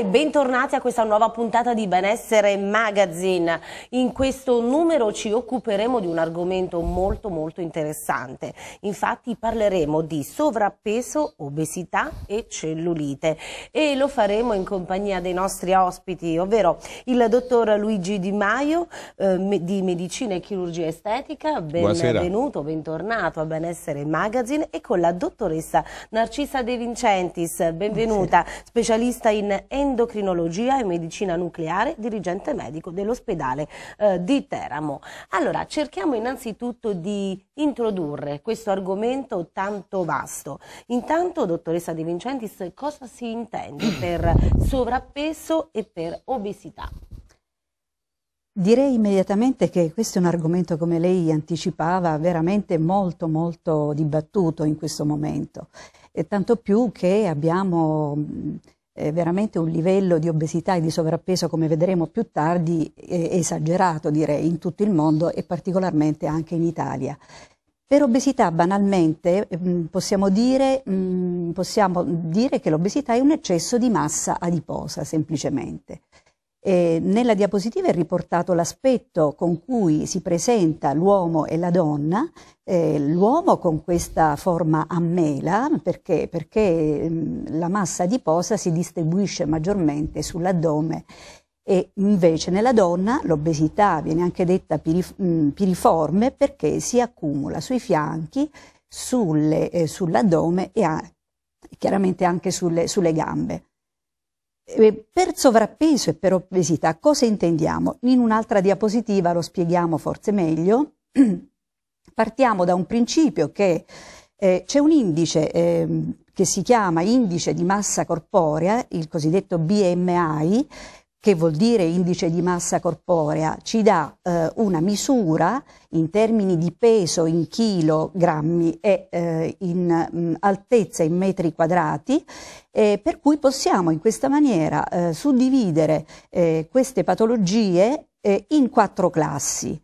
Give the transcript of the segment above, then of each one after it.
e bentornati a questa nuova puntata di Benessere Magazine. In questo numero ci occuperemo di un argomento molto molto interessante. Infatti parleremo di sovrappeso, obesità e cellulite e lo faremo in compagnia dei nostri ospiti, ovvero il dottor Luigi Di Maio eh, di Medicina e Chirurgia Estetica. Benvenuto, bentornato a Benessere Magazine e con la dottoressa Narcisa De Vincentis, benvenuta, Buonasera. specialista in endocrinologia endocrinologia e medicina nucleare, dirigente medico dell'ospedale eh, di Teramo. Allora, cerchiamo innanzitutto di introdurre questo argomento tanto vasto. Intanto, dottoressa De Vincentis, cosa si intende per sovrappeso e per obesità? Direi immediatamente che questo è un argomento, come lei anticipava, veramente molto molto dibattuto in questo momento, e tanto più che abbiamo eh, veramente un livello di obesità e di sovrappeso, come vedremo più tardi, eh, esagerato direi in tutto il mondo e particolarmente anche in Italia. Per obesità banalmente mm, possiamo, dire, mm, possiamo dire che l'obesità è un eccesso di massa adiposa semplicemente. Eh, nella diapositiva è riportato l'aspetto con cui si presenta l'uomo e la donna, eh, l'uomo con questa forma a mela, perché, perché mh, mm, la massa adiposa si distribuisce maggiormente sull'addome e invece nella donna l'obesità viene anche detta pirif mh, mm, piriforme perché si accumula sui fianchi, eh, sull'addome e chiaramente anche sulle, sulle gambe. Eh, per sovrappeso e per obesità cosa intendiamo? In un'altra diapositiva lo spieghiamo forse meglio. Partiamo da un principio che eh, c'è un indice eh, che si chiama indice di massa corporea, il cosiddetto BMI, che vuol dire indice di massa corporea, ci dà eh, una misura in termini di peso in chilogrammi e eh, in mh, mm, altezza in metri quadrati, eh, per cui possiamo in questa maniera eh, suddividere eh, queste patologie eh, in quattro classi.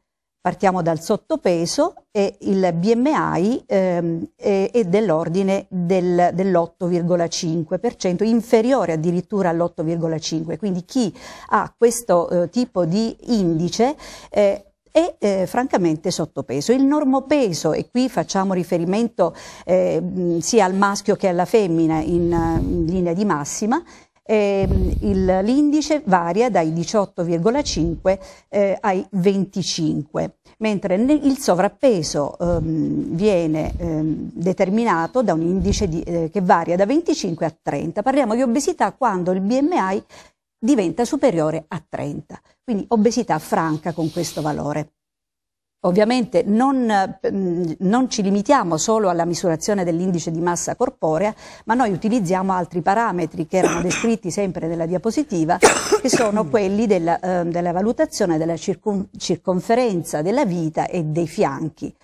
Partiamo dal sottopeso e il BMI ehm, è, è dell'ordine del, dell'8,5%, inferiore addirittura all'8,5%. Quindi chi ha questo eh, tipo di indice eh, e eh, francamente sottopeso. Il normopeso, e qui facciamo riferimento eh, sia al maschio che alla femmina in, in linea di massima, eh, l'indice varia dai 18,5 eh, ai 25, mentre il sovrappeso ehm, viene ehm, determinato da un indice di, eh, che varia da 25 a 30. Parliamo di obesità quando il BMI diventa superiore a 30, quindi obesità franca con questo valore. Ovviamente non, mm, non, ci limitiamo solo alla misurazione dell'indice di massa corporea, ma noi utilizziamo altri parametri che erano descritti sempre nella diapositiva, che sono quelli della, eh, della valutazione della circun, circonferenza della vita e dei fianchi.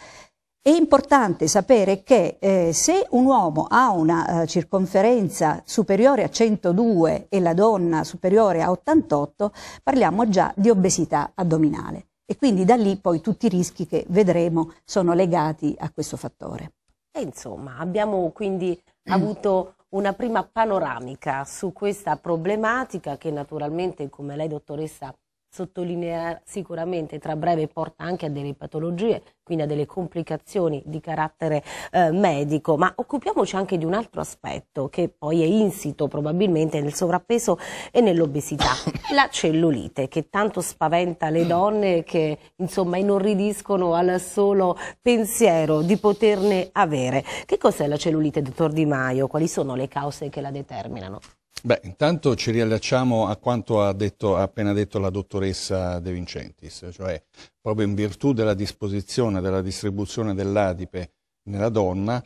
È importante sapere che eh, se un uomo ha una eh, circonferenza superiore a 102 e la donna superiore a 88, parliamo già di obesità addominale e quindi da lì poi tutti i rischi che vedremo sono legati a questo fattore. E insomma, abbiamo quindi mm. avuto una prima panoramica su questa problematica che naturalmente, come lei dottoressa sottolinea sicuramente tra breve porta anche a delle patologie, quindi a delle complicazioni di carattere eh, medico, ma occupiamoci anche di un altro aspetto che poi è insito probabilmente nel sovrappeso e nell'obesità, la cellulite che tanto spaventa le donne che insomma inorridiscono al solo pensiero di poterne avere. Che cos'è la cellulite, dottor Di Maio? Quali sono le cause che la determinano? Beh, intanto ci riallacciamo a quanto ha, detto, ha, appena detto la dottoressa De Vincentis, cioè proprio in virtù della disposizione, della distribuzione dell'adipe nella donna,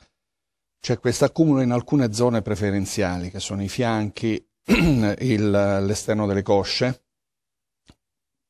c'è questo accumulo in alcune zone preferenziali, che sono i fianchi, l'esterno delle cosce,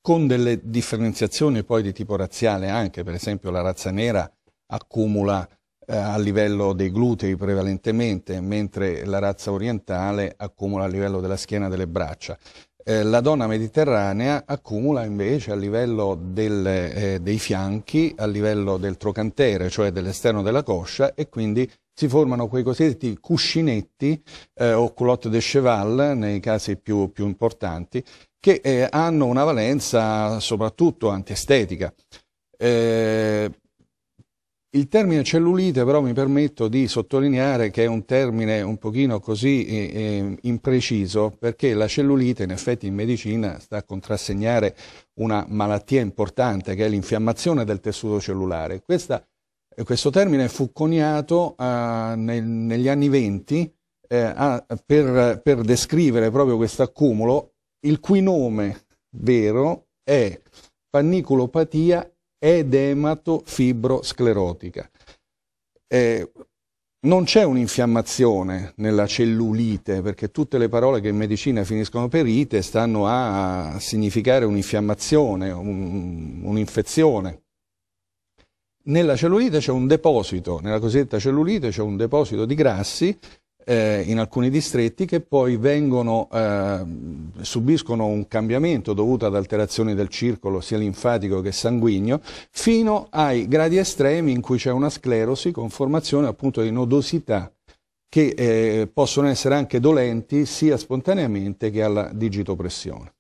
con delle differenziazioni poi di tipo razziale anche, per esempio la razza nera accumula eh, a livello dei glutei prevalentemente, mentre la razza orientale accumula a livello della schiena e delle braccia. Eh, la donna mediterranea accumula invece a livello del, eh, dei fianchi, a livello del trocantere, cioè dell'esterno della coscia, e quindi si formano quei cosiddetti cuscinetti eh, o culotte de cheval nei casi più, più importanti, che eh, hanno una valenza soprattutto antiestetica. Eh, il termine cellulite però mi permetto di sottolineare che è un termine un pochino così eh, eh, impreciso perché la cellulite in effetti in medicina sta a contrassegnare una malattia importante che è l'infiammazione del tessuto cellulare. Questa, eh, questo termine fu coniato eh, nel, negli anni 20 eh, a, per, per descrivere proprio questo accumulo il cui nome vero è panniculopatia edematofibrosclerotica. Eh, non c'è un'infiammazione nella cellulite, perché tutte le parole che in medicina finiscono per ite stanno a significare un'infiammazione, un'infezione. nella cellulite c'è un deposito, nella cosiddetta cellulite c'è un deposito di grassi eh, in alcuni distretti che poi vengono, eh, subiscono un cambiamento dovuto ad alterazioni del circolo sia linfatico che sanguigno, fino ai gradi estremi in cui c'è una sclerosi con formazione appunto di nodosità che eh, possono essere anche dolenti sia spontaneamente che alla digitopressione.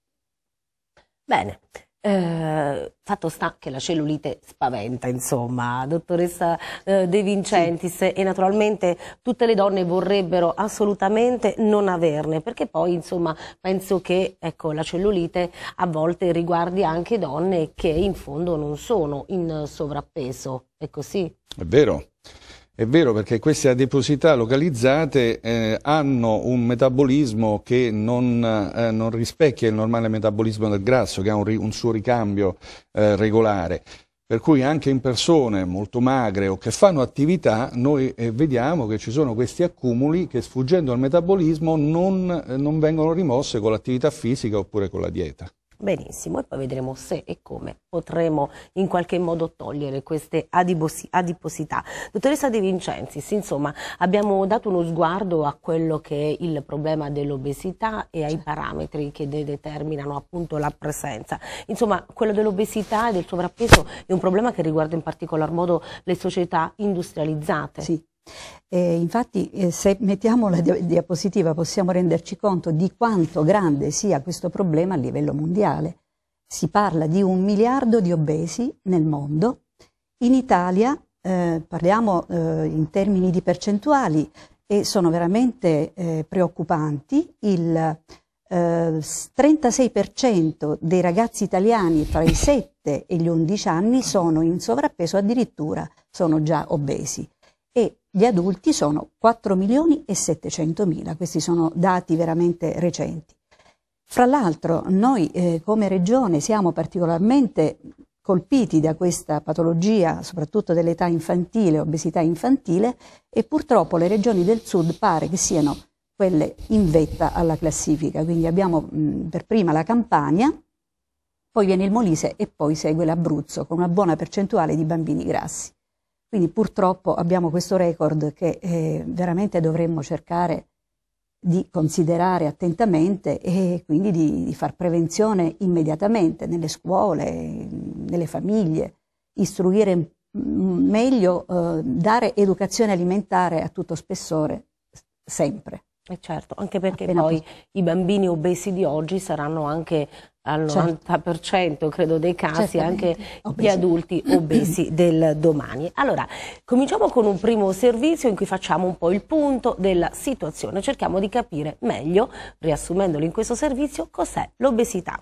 Bene, eh, fatto sta che la cellulite spaventa, insomma, dottoressa eh, De Vincentis, sì. e naturalmente tutte le donne vorrebbero assolutamente non averne, perché poi, insomma, penso che ecco, la cellulite a volte riguardi anche donne che in fondo non sono in sovrappeso, è così? È vero, è vero perché queste adiposità localizzate eh, hanno un metabolismo che non, eh, non, rispecchia il normale metabolismo del grasso, che ha un, un suo ricambio eh, regolare. Per cui anche in persone molto magre o che fanno attività, noi eh, vediamo che ci sono questi accumuli che sfuggendo al metabolismo non, eh, non vengono rimosse con l'attività fisica oppure con la dieta. Benissimo, e poi vedremo se e come potremo in qualche modo togliere queste adiposità. Dottoressa De Vincenzi, sì, insomma, abbiamo dato uno sguardo a quello che è il problema dell'obesità e ai certo. parametri che de determinano appunto la presenza. Insomma, quello dell'obesità e del sovrappeso è un problema che riguarda in particolar modo le società industrializzate. Sì. Eh, infatti, eh, se mettiamo la di diapositiva, possiamo renderci conto di quanto grande sia questo problema a livello mondiale. Si parla di un miliardo di obesi nel mondo. In Italia, eh, parliamo eh, in termini di percentuali, e sono veramente eh, preoccupanti. Il 36% eh, dei ragazzi italiani tra i 7 e gli 11 anni sono in sovrappeso, addirittura sono già obesi e gli adulti sono 4 milioni e 700 mila, questi sono dati veramente recenti. Fra l'altro noi eh, come regione siamo particolarmente colpiti da questa patologia, soprattutto dell'età infantile, obesità infantile, e purtroppo le regioni del sud pare che siano quelle in vetta alla classifica. Quindi abbiamo mh, per prima la Campania, poi viene il Molise e poi segue l'Abruzzo con una buona percentuale di bambini grassi. Quindi purtroppo abbiamo questo record che eh, veramente dovremmo cercare di considerare attentamente e quindi di, di far prevenzione immediatamente nelle scuole, nelle famiglie, istruire meglio, eh, dare educazione alimentare a tutto spessore sempre. E eh, certo, anche perché Appena poi i bambini obesi di oggi saranno anche al certo. 90% credo dei casi Certamente. anche obesi. gli adulti obesi del domani. Allora, cominciamo con un primo servizio in cui facciamo un po' il punto della situazione, cerchiamo di capire meglio, riassumendolo in questo servizio, cos'è l'obesità.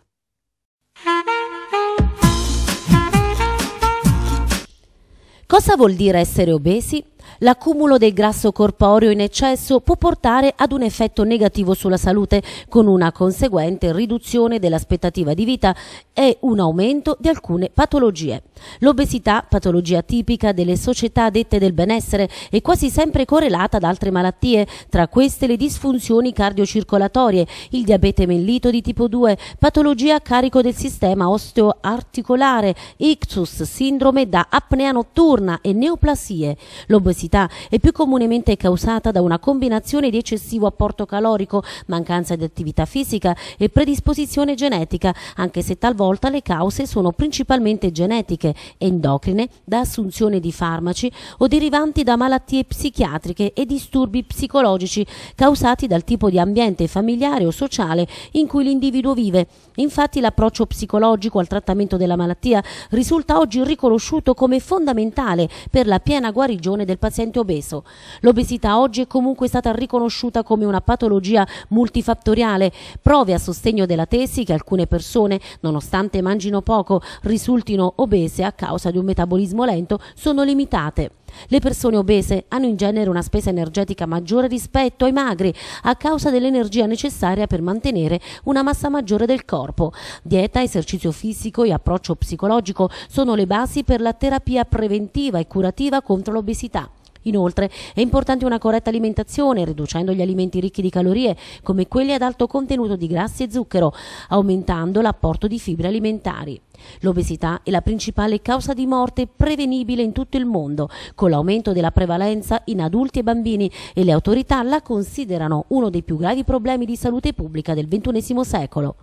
Cosa vuol dire essere obesi? L'accumulo del grasso corporeo in eccesso può portare ad un effetto negativo sulla salute, con una conseguente riduzione dell'aspettativa di vita e un aumento di alcune patologie. L'obesità, patologia tipica delle società dette del benessere, è quasi sempre correlata ad altre malattie, tra queste le disfunzioni cardiocircolatorie, il diabete mellito di tipo 2, patologia a carico del sistema osteoarticolare, ictus, sindrome da apnea notturna e neoplasie. L'obesità l'obesità è più comunemente causata da una combinazione di eccessivo apporto calorico, mancanza di attività fisica e predisposizione genetica, anche se talvolta le cause sono principalmente genetiche, endocrine, da assunzione di farmaci o derivanti da malattie psichiatriche e disturbi psicologici causati dal tipo di ambiente familiare o sociale in cui l'individuo vive. Infatti l'approccio psicologico al trattamento della malattia risulta oggi riconosciuto come fondamentale per la piena guarigione del paziente paziente obeso. L'obesità oggi è comunque stata riconosciuta come una patologia multifattoriale, prove a sostegno della tesi che alcune persone, nonostante mangino poco, risultino obese a causa di un metabolismo lento, sono limitate. Le persone obese hanno in genere una spesa energetica maggiore rispetto ai magri a causa dell'energia necessaria per mantenere una massa maggiore del corpo. Dieta, esercizio fisico e approccio psicologico sono le basi per la terapia preventiva e curativa contro l'obesità. Inoltre è importante una corretta alimentazione, riducendo gli alimenti ricchi di calorie come quelli ad alto contenuto di grassi e zucchero, aumentando l'apporto di fibre alimentari. L'obesità è la principale causa di morte prevenibile in tutto il mondo, con l'aumento della prevalenza in adulti e bambini e le autorità la considerano uno dei più gravi problemi di salute pubblica del XXI secolo.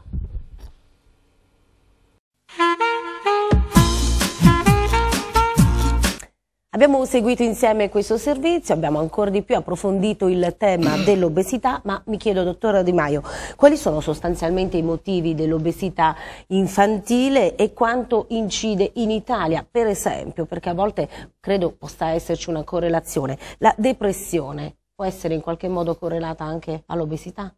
Abbiamo seguito insieme questo servizio, abbiamo ancora di più approfondito il tema mm. dell'obesità, ma mi chiedo, dottora Di Maio, quali sono sostanzialmente i motivi dell'obesità infantile e quanto incide in Italia, per esempio, perché a volte credo possa esserci una correlazione, la depressione può essere in qualche modo correlata anche all'obesità?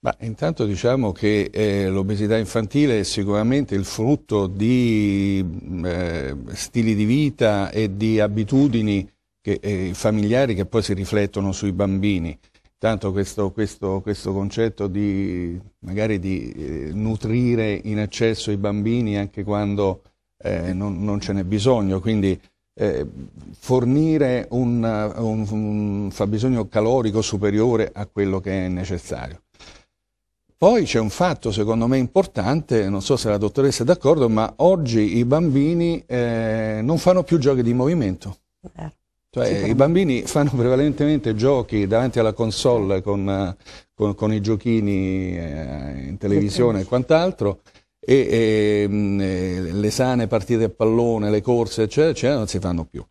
Ma intanto diciamo che eh, l'obesità infantile è sicuramente il frutto di eh, stili di vita e di abitudini che, eh, familiari che poi si riflettono sui bambini. Tanto questo, questo, questo concetto di magari di eh, nutrire in eccesso i bambini anche quando eh, non, non, ce n'è bisogno, quindi eh, fornire un, un, un fabbisogno calorico superiore a quello che è necessario. Poi c'è un fatto secondo me importante, non so se la dottoressa è d'accordo, ma oggi i bambini eh, non fanno più giochi di movimento. Eh, cioè, I bambini fanno prevalentemente giochi davanti alla console con, con, con i giochini eh, in televisione e quant'altro e, mm, e le sane partite a pallone, le corse, eccetera, eccetera, non si fanno più.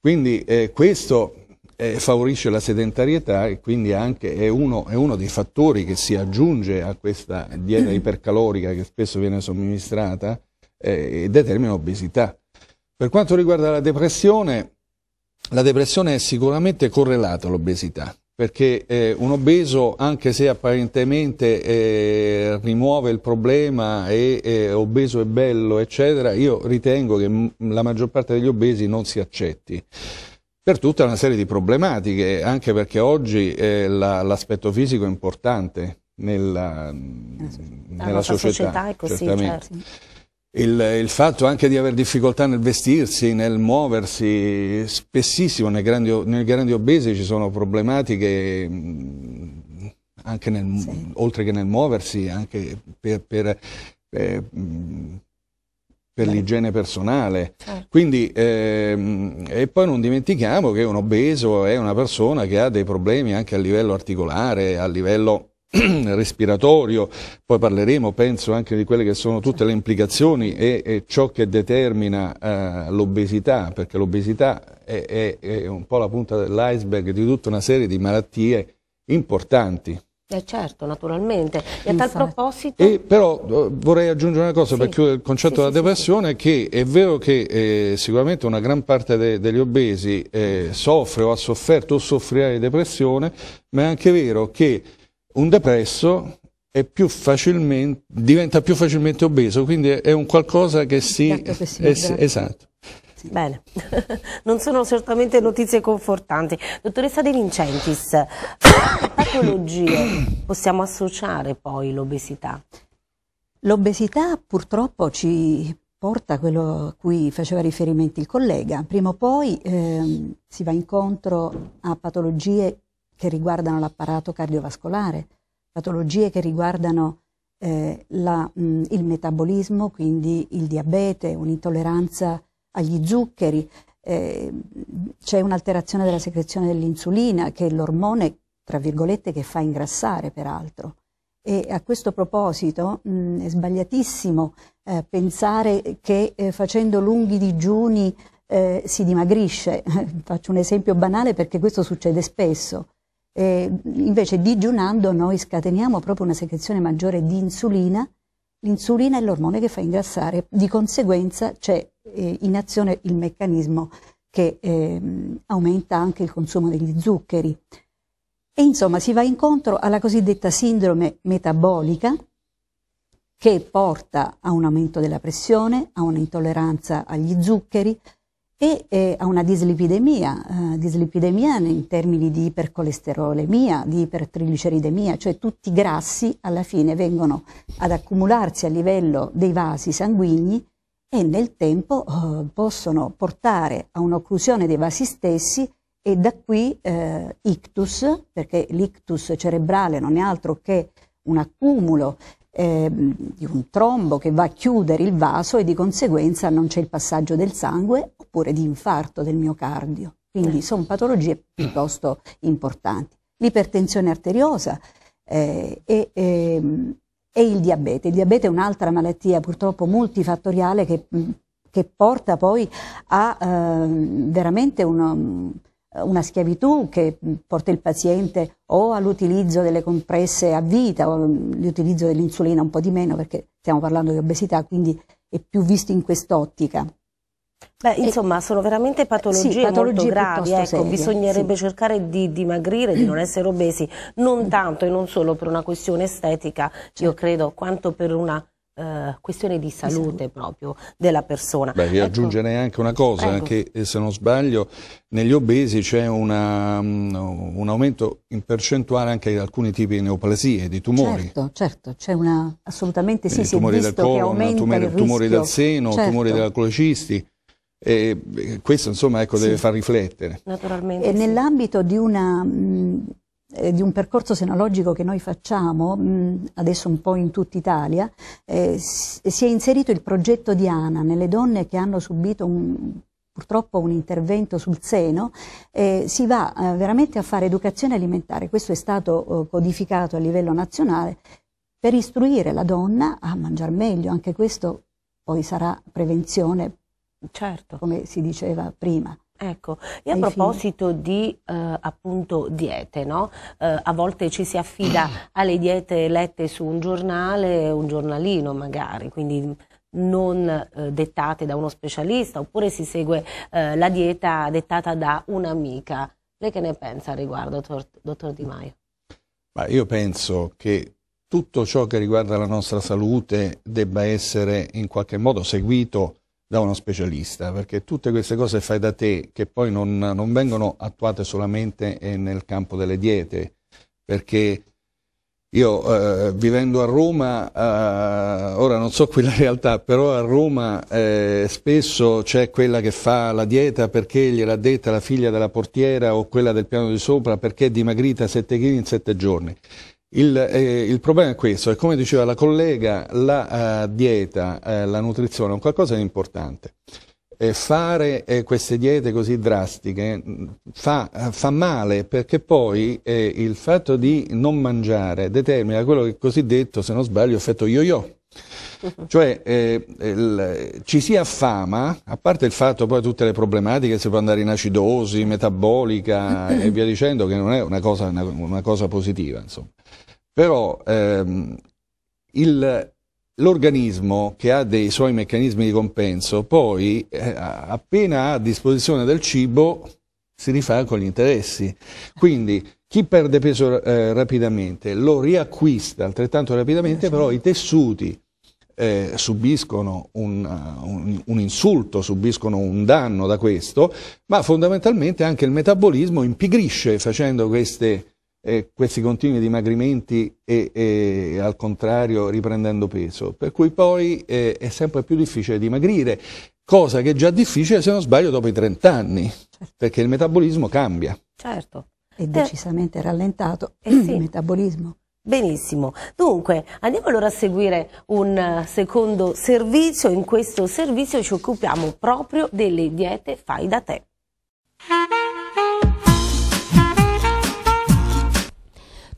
Quindi eh, questo eh, favorisce la sedentarietà e quindi anche è uno, è uno, dei fattori che si aggiunge a questa dieta ipercalorica che spesso viene somministrata eh, e determina obesità. Per quanto riguarda la depressione, la depressione è sicuramente correlata all'obesità, perché eh, un obeso, anche se apparentemente eh, rimuove il problema e eh, obeso è bello, eccetera, io ritengo che la maggior parte degli obesi non si accetti per tutta una serie di problematiche, anche perché oggi eh, l'aspetto fisico è importante nella, nella società. società è così, certo. il, il, fatto anche di avere difficoltà nel vestirsi, nel muoversi, spessissimo nei grandi, nei grandi obesi ci sono problematiche mm, anche nel, sì. oltre che nel muoversi, anche per, per eh, mm, per certo. l'igiene personale. Certo. Quindi, ehm, e poi non dimentichiamo che un obeso è una persona che ha dei problemi anche a livello articolare, a livello respiratorio, poi parleremo penso anche di quelle che sono tutte le implicazioni e, e ciò che determina eh, l'obesità, perché l'obesità è, è, è un po' la punta dell'iceberg di tutta una serie di malattie importanti eh certo, naturalmente. E a tal proposito... E però eh, vorrei aggiungere una cosa sì. per chiudere il concetto sì, della sì, depressione, che è vero che eh, sicuramente una gran parte de degli obesi eh, soffre o ha sofferto o soffrirà di depressione, ma è anche vero che un depresso più diventa più facilmente obeso, quindi è un qualcosa che si... Esatto. Sì. Bene, non sono certamente notizie confortanti. Dottoressa De Vincentis, che patologie possiamo associare poi l'obesità? L'obesità purtroppo ci porta a quello a cui faceva riferimento il collega. Prima o poi ehm, si va incontro a patologie che riguardano l'apparato cardiovascolare, patologie che riguardano eh, la, mh, mm, il metabolismo, quindi il diabete, un'intolleranza agli zuccheri, eh, c'è un'alterazione della secrezione dell'insulina, che è l'ormone, tra virgolette, che fa ingrassare peraltro. E a questo proposito mh, è sbagliatissimo eh, pensare che eh, facendo lunghi digiuni eh, si dimagrisce. Faccio un esempio banale perché questo succede spesso. invece digiunando noi scateniamo proprio una secrezione maggiore di insulina L'insulina è l'ormone che fa ingrassare, di conseguenza c'è eh, in azione il meccanismo che eh, aumenta anche il consumo degli zuccheri. E insomma si va incontro alla cosiddetta sindrome metabolica che porta a un aumento della pressione, a un'intolleranza agli zuccheri, e eh, a una dislipidemia, eh, dislipidemia in termini di ipercolesterolemia, di ipertrigliceridemia, cioè tutti i grassi alla fine vengono ad accumularsi a livello dei vasi sanguigni e nel tempo eh, possono portare a un'occlusione dei vasi stessi e da qui eh, ictus, perché l'ictus cerebrale non è altro che un accumulo Ehm, di un trombo che va a chiudere il vaso e di conseguenza non c'è il passaggio del sangue oppure di infarto del miocardio. Quindi eh. sono patologie piuttosto importanti. L'ipertensione arteriosa eh, e, e, ehm, e, il diabete. Il diabete è un'altra malattia purtroppo multifattoriale che, mm, che porta poi a eh, veramente un, eh, una schiavitù che mm, porta il paziente o all'utilizzo delle compresse a vita o all'utilizzo mm, dell'insulina un po' di meno perché stiamo parlando di obesità, quindi è più visto in quest'ottica. Beh, insomma, sono veramente patologie, eh, sì, patologie molto gravi, ecco, serie, bisognerebbe sì. cercare di dimagrire, di non essere obesi, non tanto e non solo per una questione estetica, certo. io credo, quanto per una eh, questione di salute proprio della persona. Beh, vi ecco. aggiungerei anche una cosa, Prego. che eh, se non sbaglio negli obesi c'è mm, un aumento in percentuale anche di alcuni tipi di neoplasie, di tumori. Certo, certo, c'è una... assolutamente sì, I si tumori del colon, tumori, tumori del seno, certo. tumori della colecisti. E eh, questo insomma ecco, sì. deve far riflettere. Naturalmente. Sì. Nell'ambito di una mh, mm, eh, di un percorso senologico che noi facciamo, mh, mm, adesso un po' in tutta Italia, eh, si è inserito il progetto di ANA nelle donne che hanno subito un, purtroppo un intervento sul seno, eh, si va eh, veramente a fare educazione alimentare. Questo è stato eh, codificato a livello nazionale per istruire la donna a mangiare meglio. Anche questo poi sarà prevenzione, certo. come si diceva prima. Ecco, e a Ai proposito figli. di eh, appunto diete, no? eh, a volte ci si affida alle diete lette su un giornale, un giornalino magari, quindi non eh, dettate da uno specialista, oppure si segue eh, la dieta dettata da un'amica. Lei che ne pensa al riguardo, dottor, dottor Di Maio? Ma io penso che tutto ciò che riguarda la nostra salute debba essere in qualche modo seguito da uno specialista, perché tutte queste cose fai da te che poi non, non vengono attuate solamente eh, nel campo delle diete, perché io eh, vivendo a Roma, eh, ora non so qui la realtà, però a Roma eh, spesso c'è quella che fa la dieta perché gliel'ha detta la figlia della portiera o quella del piano di sopra perché è dimagrita 7 kg in 7 giorni. Il, eh, il, problema è questo, e come diceva la collega, la uh, dieta, eh, la nutrizione è un qualcosa di importante. E fare eh, queste diete così drastiche mm, fa, eh, fa male perché poi eh, il fatto di non mangiare determina quello che è cosiddetto, se non sbaglio, effetto yo-yo cioè eh, il, ci si affama, a parte il fatto poi tutte le problematiche, si può andare in acidosi, metabolica e via dicendo, che non è una cosa, una, una cosa positiva, insomma. Però ehm, il, l'organismo che ha dei suoi meccanismi di compenso, poi eh, appena ha a disposizione del cibo si rifà con gli interessi. Quindi chi perde peso eh, rapidamente lo riacquista altrettanto rapidamente, certo. però i tessuti eh, subiscono un, eh, un, un, insulto, subiscono un danno da questo, ma fondamentalmente anche il metabolismo impigrisce facendo queste, eh, questi continui dimagrimenti e, e, al contrario riprendendo peso, per cui poi eh, è sempre più difficile dimagrire, cosa che è già difficile se non sbaglio dopo i 30 anni, certo. perché il metabolismo cambia. Certo. È eh. decisamente rallentato eh sì. il metabolismo Benissimo, dunque andiamo allora a seguire un eh, secondo servizio, in questo servizio ci occupiamo proprio delle diete fai da te.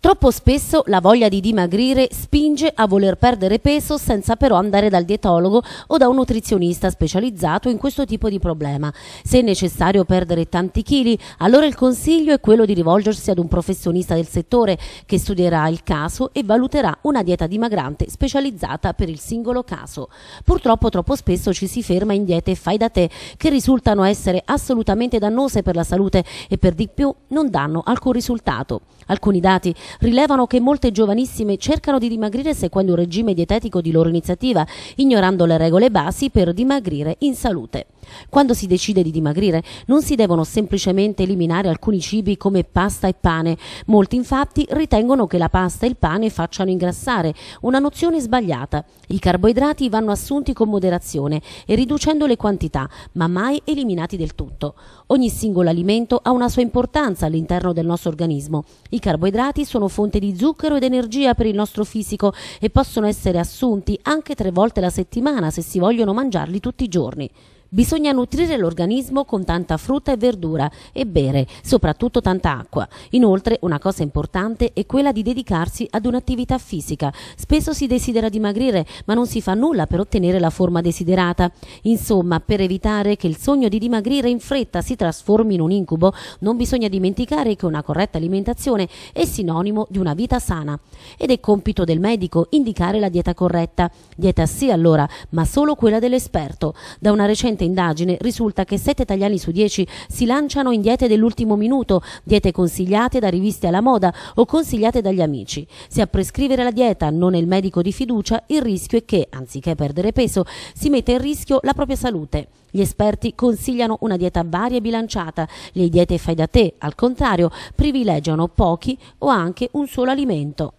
Troppo spesso la voglia di dimagrire spinge a voler perdere peso senza però andare dal dietologo o da un nutrizionista specializzato in questo tipo di problema. Se è necessario perdere tanti chili, allora il consiglio è quello di rivolgersi ad un professionista del settore che studierà il caso e valuterà una dieta dimagrante specializzata per il singolo caso. Purtroppo troppo spesso ci si ferma in diete fai da te che risultano essere assolutamente dannose per la salute e per di più non danno alcun risultato. Alcuni dati rilevano che molte giovanissime cercano di dimagrire seguendo un regime dietetico di loro iniziativa, ignorando le regole basi per dimagrire in salute. Quando si decide di dimagrire non si devono semplicemente eliminare alcuni cibi come pasta e pane. Molti infatti ritengono che la pasta e il pane facciano ingrassare, una nozione sbagliata. I carboidrati vanno assunti con moderazione e riducendo le quantità, ma mai eliminati del tutto. Ogni singolo alimento ha una sua importanza all'interno del nostro organismo. I carboidrati sono fonte di zucchero ed energia per il nostro fisico e possono essere assunti anche tre volte la settimana se si vogliono mangiarli tutti i giorni. Bisogna nutrire l'organismo con tanta frutta e verdura e bere, soprattutto tanta acqua. Inoltre, una cosa importante è quella di dedicarsi ad un'attività fisica. Spesso si desidera dimagrire, ma non si fa nulla per ottenere la forma desiderata. Insomma, per evitare che il sogno di dimagrire in fretta si trasformi in un incubo, non bisogna dimenticare che una corretta alimentazione è sinonimo di una vita sana ed è compito del medico indicare la dieta corretta. Dieta sì allora, ma solo quella dell'esperto. Da una recente recente indagine risulta che 7 italiani su 10 si lanciano in diete dell'ultimo minuto, diete consigliate da riviste alla moda o consigliate dagli amici. Se a prescrivere la dieta non è il medico di fiducia, il rischio è che, anziché perdere peso, si metta in rischio la propria salute. Gli esperti consigliano una dieta varia e bilanciata. Le diete fai da te, al contrario, privilegiano pochi o anche un solo alimento.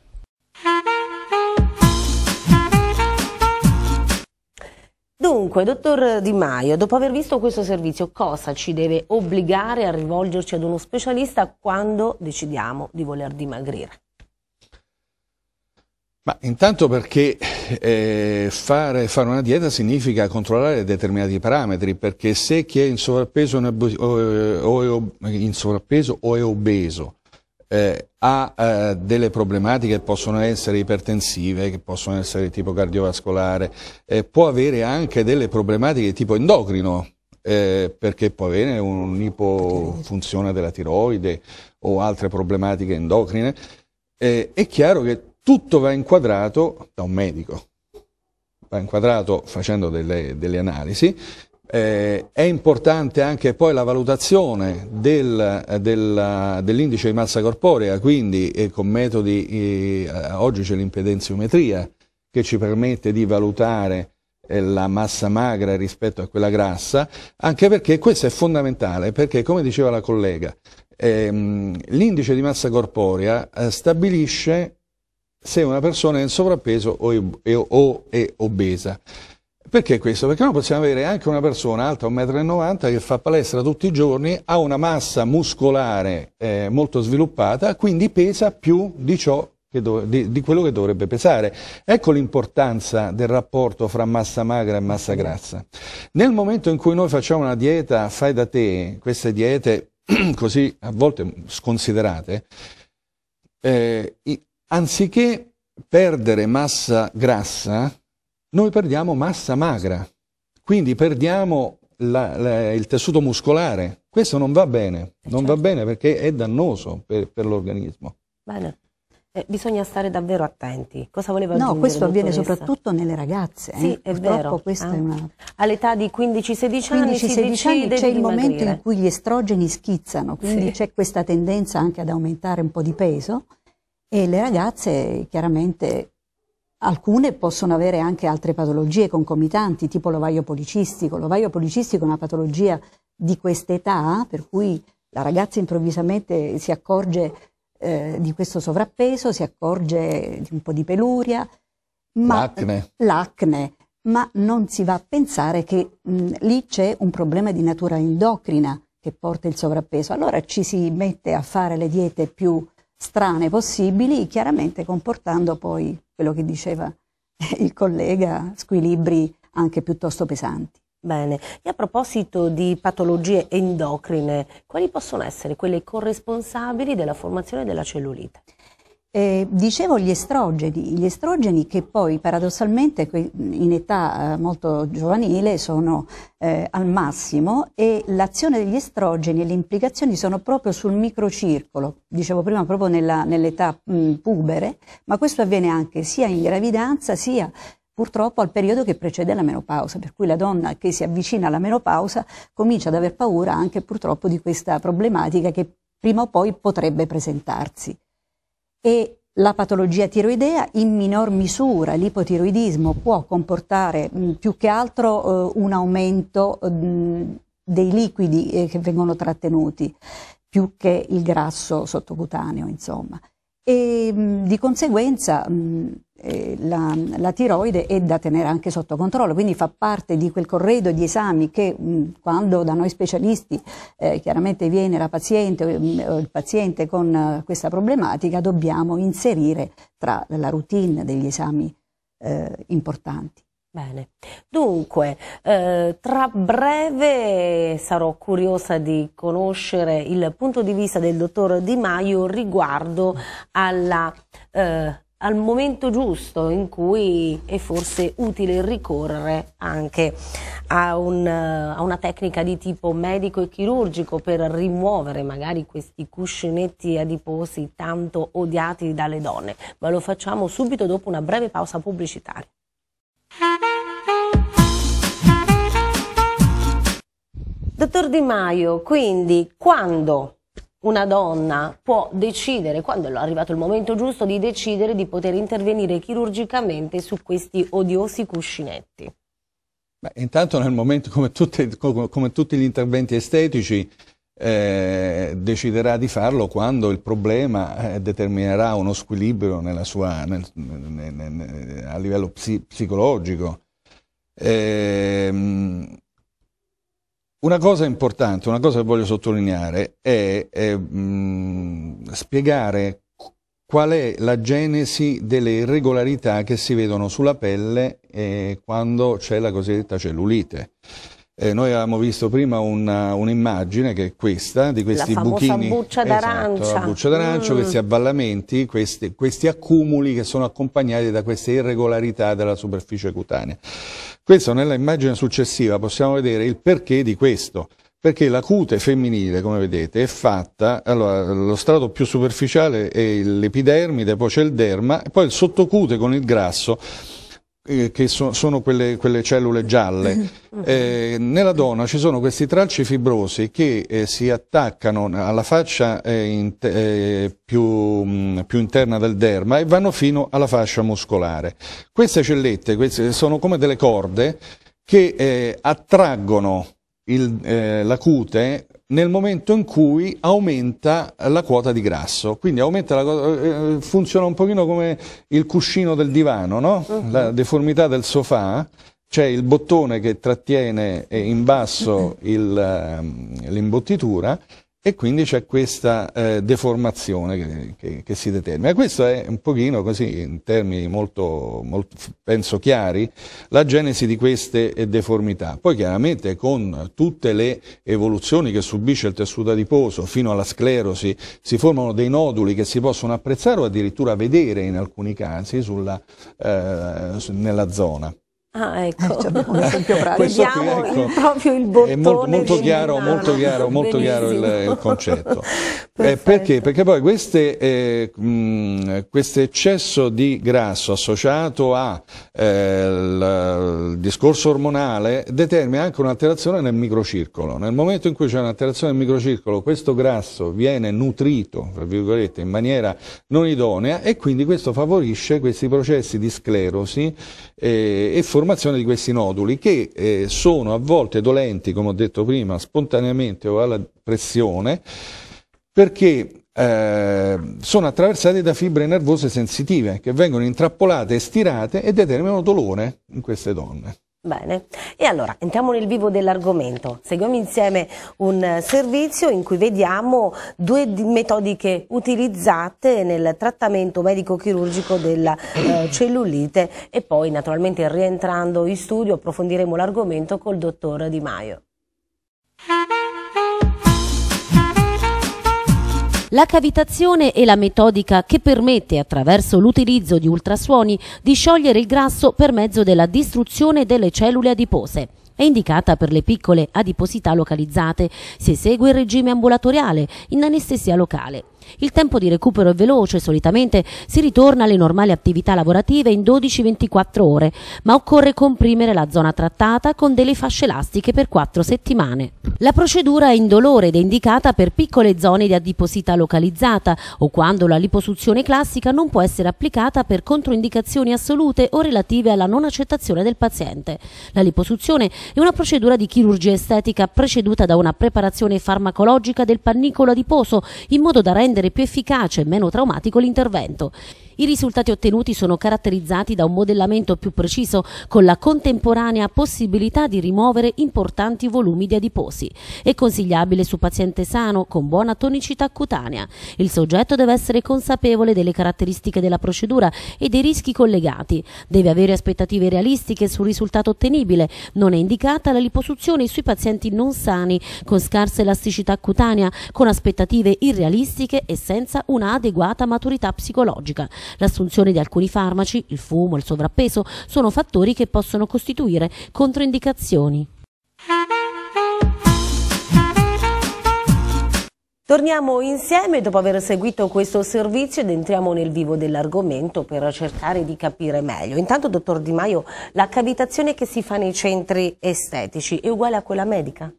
Dunque, dottor Di Maio, dopo aver visto questo servizio, cosa ci deve obbligare a rivolgerci ad uno specialista quando decidiamo di voler dimagrire? Ma intanto perché eh, fare, fare, una dieta significa controllare determinati parametri, perché se chi è in sovrappeso, o, eh, eh, è obeso, eh, ha eh, delle problematiche che possono essere ipertensive, che possono essere di tipo cardiovascolare, eh, può avere anche delle problematiche di tipo endocrino, eh, perché può avere un'ipofunzione della tiroide o altre problematiche endocrine, è chiaro che tutto va inquadrato da un medico, va inquadrato facendo delle, delle analisi eh, è importante anche poi la valutazione del, eh, del, eh, dell'indice di massa corporea, quindi eh, con metodi, eh, oggi c'è l'impedenziometria che ci permette di valutare eh, la massa magra rispetto a quella grassa, anche perché questo è fondamentale, perché come diceva la collega, ehm, l'indice di massa corporea stabilisce se una persona è in sovrappeso o è, o è obesa. Perché questo? Perché noi possiamo avere anche una persona alta 1,90 m che fa palestra tutti i giorni, ha una massa muscolare eh, molto sviluppata, quindi pesa più di, di, di quello che dovrebbe pesare. Ecco l'importanza del rapporto fra massa magra e massa grassa. Nel momento in cui noi facciamo una dieta fai da te, queste diete così a volte sconsiderate, eh, anziché perdere massa grassa, noi perdiamo massa magra, quindi perdiamo la, la, il tessuto muscolare. Questo non va bene, eh, non certo. va bene perché è dannoso per, per l'organismo. Bene. Eh, bisogna stare davvero attenti. Cosa voleva dire? No, questo avviene soprattutto nelle ragazze. Eh. Sì, eh. è Purtroppo vero. Eh? Una... All'età di 15-16 anni, 15, anni c'è il momento in cui gli estrogeni schizzano, quindi sì. c'è questa tendenza anche ad aumentare un po' di peso e le ragazze chiaramente Alcune possono avere anche altre patologie concomitanti, tipo l'ovaio policistico. L'ovaio policistico è una patologia di quest'età, per cui la ragazza improvvisamente si accorge eh, di questo sovrappeso, si accorge di un po' di peluria, ma, l'acne. l'acne, ma non si va a pensare che mh, lì c'è un problema di natura endocrina che porta il sovrappeso. Allora ci si mette a fare le diete più strane possibili, chiaramente comportando poi quello che diceva il collega, squilibri anche piuttosto pesanti. Bene, e a proposito di patologie endocrine, quali possono essere quelle corresponsabili della formazione della cellulite? Eh, dicevo gli estrogeni, gli estrogeni che poi paradossalmente in età eh, molto giovanile sono eh, al massimo e l'azione degli estrogeni e le implicazioni sono proprio sul microcircolo, dicevo prima proprio nell'età nell mm, pubere, ma questo avviene anche sia in gravidanza sia purtroppo al periodo che precede la menopausa, per cui la donna che si avvicina alla menopausa comincia ad aver paura anche purtroppo di questa problematica che prima o poi potrebbe presentarsi e la patologia tiroidea in minor misura, l'ipotiroidismo può comportare mh, mm, più che altro eh, un aumento mh, mm, dei liquidi eh, che vengono trattenuti, più che il grasso sottocutaneo, insomma e di conseguenza eh, la, la, tiroide è da tenere anche sotto controllo, quindi fa parte di quel corredo di esami che quando da noi specialisti eh, chiaramente viene la paziente o il paziente con eh, questa problematica dobbiamo inserire tra la routine degli esami eh, importanti. Bene, dunque, eh, tra breve sarò curiosa di conoscere il punto di vista del dottor Di Maio riguardo alla, eh, al momento giusto in cui è forse utile ricorrere anche a, un, eh, a una tecnica di tipo medico e chirurgico per rimuovere magari questi cuscinetti adiposi tanto odiati dalle donne, ma lo facciamo subito dopo una breve pausa pubblicitaria. Dottor Di Maio, quindi quando una donna può decidere, quando è arrivato il momento giusto, di decidere di poter intervenire chirurgicamente su questi odiosi cuscinetti? Beh, intanto nel momento, come, tutte, come, come tutti gli interventi estetici, eh, deciderà di farlo quando il problema eh, determinerà uno squilibrio sua, nel, nel, nel, a livello psi, psicologico. Eh, una cosa importante, una cosa che voglio sottolineare è, è mh, mm, spiegare qual è la genesi delle irregolarità che si vedono sulla pelle eh, quando c'è la cosiddetta cellulite. Eh, noi avevamo visto prima uh, un'immagine un che è questa, di questi buchini. La buccia esatto, d'arancia. Esatto, la buccia d'arancia, mm. questi avvallamenti, questi, questi accumuli che sono accompagnati da queste irregolarità della superficie cutanea. Questo immagine successiva possiamo vedere il perché di questo perché la cute femminile, come vedete, è fatta, allora, lo strato più superficiale è l'epidermide, poi c'è il derma, e poi il sottocute con il grasso eh, che so, sono quelle, quelle, cellule gialle. Mhm. Eh, nella donna ci sono questi tralci fibrosi che eh, si attaccano alla faccia eh, in, eh, più, mh, mm, più, interna del derma e vanno fino alla fascia muscolare. Queste cellette queste sono come delle corde che attraggono il, la cute nel momento in cui aumenta la quota di grasso. Quindi la, eh, eh, funziona un pochino come il cuscino del divano, no? Mhm. la deformità del sofà. C'è cioè il bottone che trattiene eh, in basso ehm, l'imbottitura e quindi c'è questa eh, deformazione che, che, che, si determina. Questo è un pochino così, in termini molto, molto, penso chiari, la genesi di queste eh, deformità. Poi chiaramente con tutte le evoluzioni che subisce il tessuto adiposo fino alla sclerosi si formano dei noduli che si possono apprezzare o addirittura vedere in alcuni casi sulla, eh, nella zona. Ah, ecco. Eh, abbiamo un Vediamo ecco, proprio il bottone. È molto, molto chiaro, Milano. molto chiaro, molto chiaro il, il, concetto. eh, perché? Perché poi queste, eh, mh, questo eccesso di grasso associato al eh, discorso ormonale determina anche un'alterazione nel microcircolo. Nel momento in cui c'è un'alterazione nel microcircolo, questo grasso viene nutrito, tra virgolette, in maniera non idonea e quindi questo favorisce questi processi di sclerosi eh, e formazione formazione di questi noduli che eh, sono a volte dolenti, come ho detto prima, spontaneamente o alla pressione, perché eh, sono attraversate da fibre nervose sensitive che vengono intrappolate e stirate e determinano dolore in queste donne. Bene, e allora entriamo nel vivo dell'argomento. Seguiamo insieme un eh, servizio in cui vediamo due metodiche utilizzate nel trattamento medico-chirurgico della eh, cellulite e poi naturalmente rientrando in studio approfondiremo l'argomento col dottor Di Maio. La cavitazione è la metodica che permette, attraverso l'utilizzo di ultrasuoni, di sciogliere il grasso per mezzo della distruzione delle cellule adipose è indicata per le piccole adiposità localizzate, se segue il regime ambulatoriale, in anestesia locale. Il tempo di recupero è veloce, solitamente si ritorna alle normali attività lavorative in 12-24 ore, ma occorre comprimere la zona trattata con delle fasce elastiche per 4 settimane. La procedura è indolore ed è indicata per piccole zone di adiposità localizzata o quando la liposuzione classica non può essere applicata per controindicazioni assolute o relative alla non accettazione del paziente. La liposuzione e una procedura di chirurgia estetica preceduta da una preparazione farmacologica del pannicolo adiposo in modo da rendere più efficace e meno traumatico l'intervento. I risultati ottenuti sono caratterizzati da un modellamento più preciso con la contemporanea possibilità di rimuovere importanti volumi di adiposi. È consigliabile su paziente sano con buona tonicità cutanea. Il soggetto deve essere consapevole delle caratteristiche della procedura e dei rischi collegati. Deve avere aspettative realistiche sul risultato ottenibile. Non è indicata la liposuzione sui pazienti non sani, con scarsa elasticità cutanea, con aspettative irrealistiche e senza un'adeguata maturità psicologica. L'assunzione di alcuni farmaci, il fumo, il sovrappeso sono fattori che possono costituire controindicazioni. Torniamo insieme dopo aver seguito questo servizio ed entriamo nel vivo dell'argomento per cercare di capire meglio. Intanto, dottor Di Maio, la cavitazione che si fa nei centri estetici è uguale a quella medica?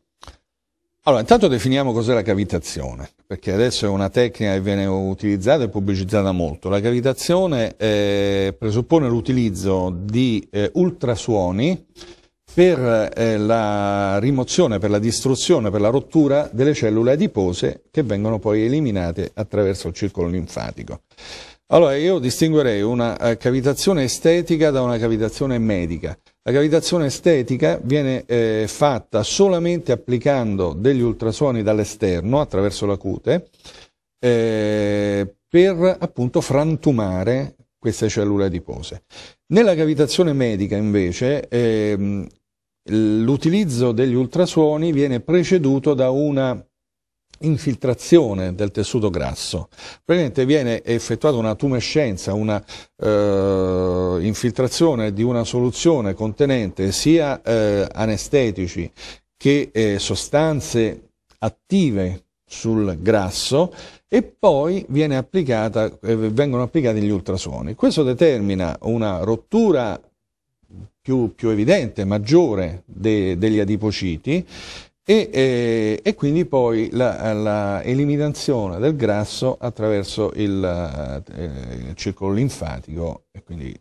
Allora, intanto definiamo cos'è la cavitazione, perché adesso è una tecnica che viene utilizzata e pubblicizzata molto. La cavitazione eh, presuppone l'utilizzo di eh, ultrasuoni per eh, la rimozione, per la distruzione, per la rottura delle cellule adipose che vengono poi eliminate attraverso il circolo linfatico. Allora, io distinguerei una eh, cavitazione estetica da una cavitazione medica. La cavitazione estetica viene eh, fatta solamente applicando degli ultrasuoni dall'esterno attraverso la cute eh, per appunto frantumare queste cellule adipose. Nella cavitazione medica invece eh, l'utilizzo degli ultrasuoni viene preceduto da una infiltrazione del tessuto grasso. Praticamente viene effettuata una tumescenza, una eh, infiltrazione di una soluzione contenente sia eh, anestetici che eh, sostanze attive sul grasso e poi applicata, eh, vengono applicati gli ultrasuoni. Questo determina una rottura più, più evidente, maggiore de, degli adipociti e, eh, e quindi poi l'eliminazione del grasso attraverso il, eh, il circolo linfatico e quindi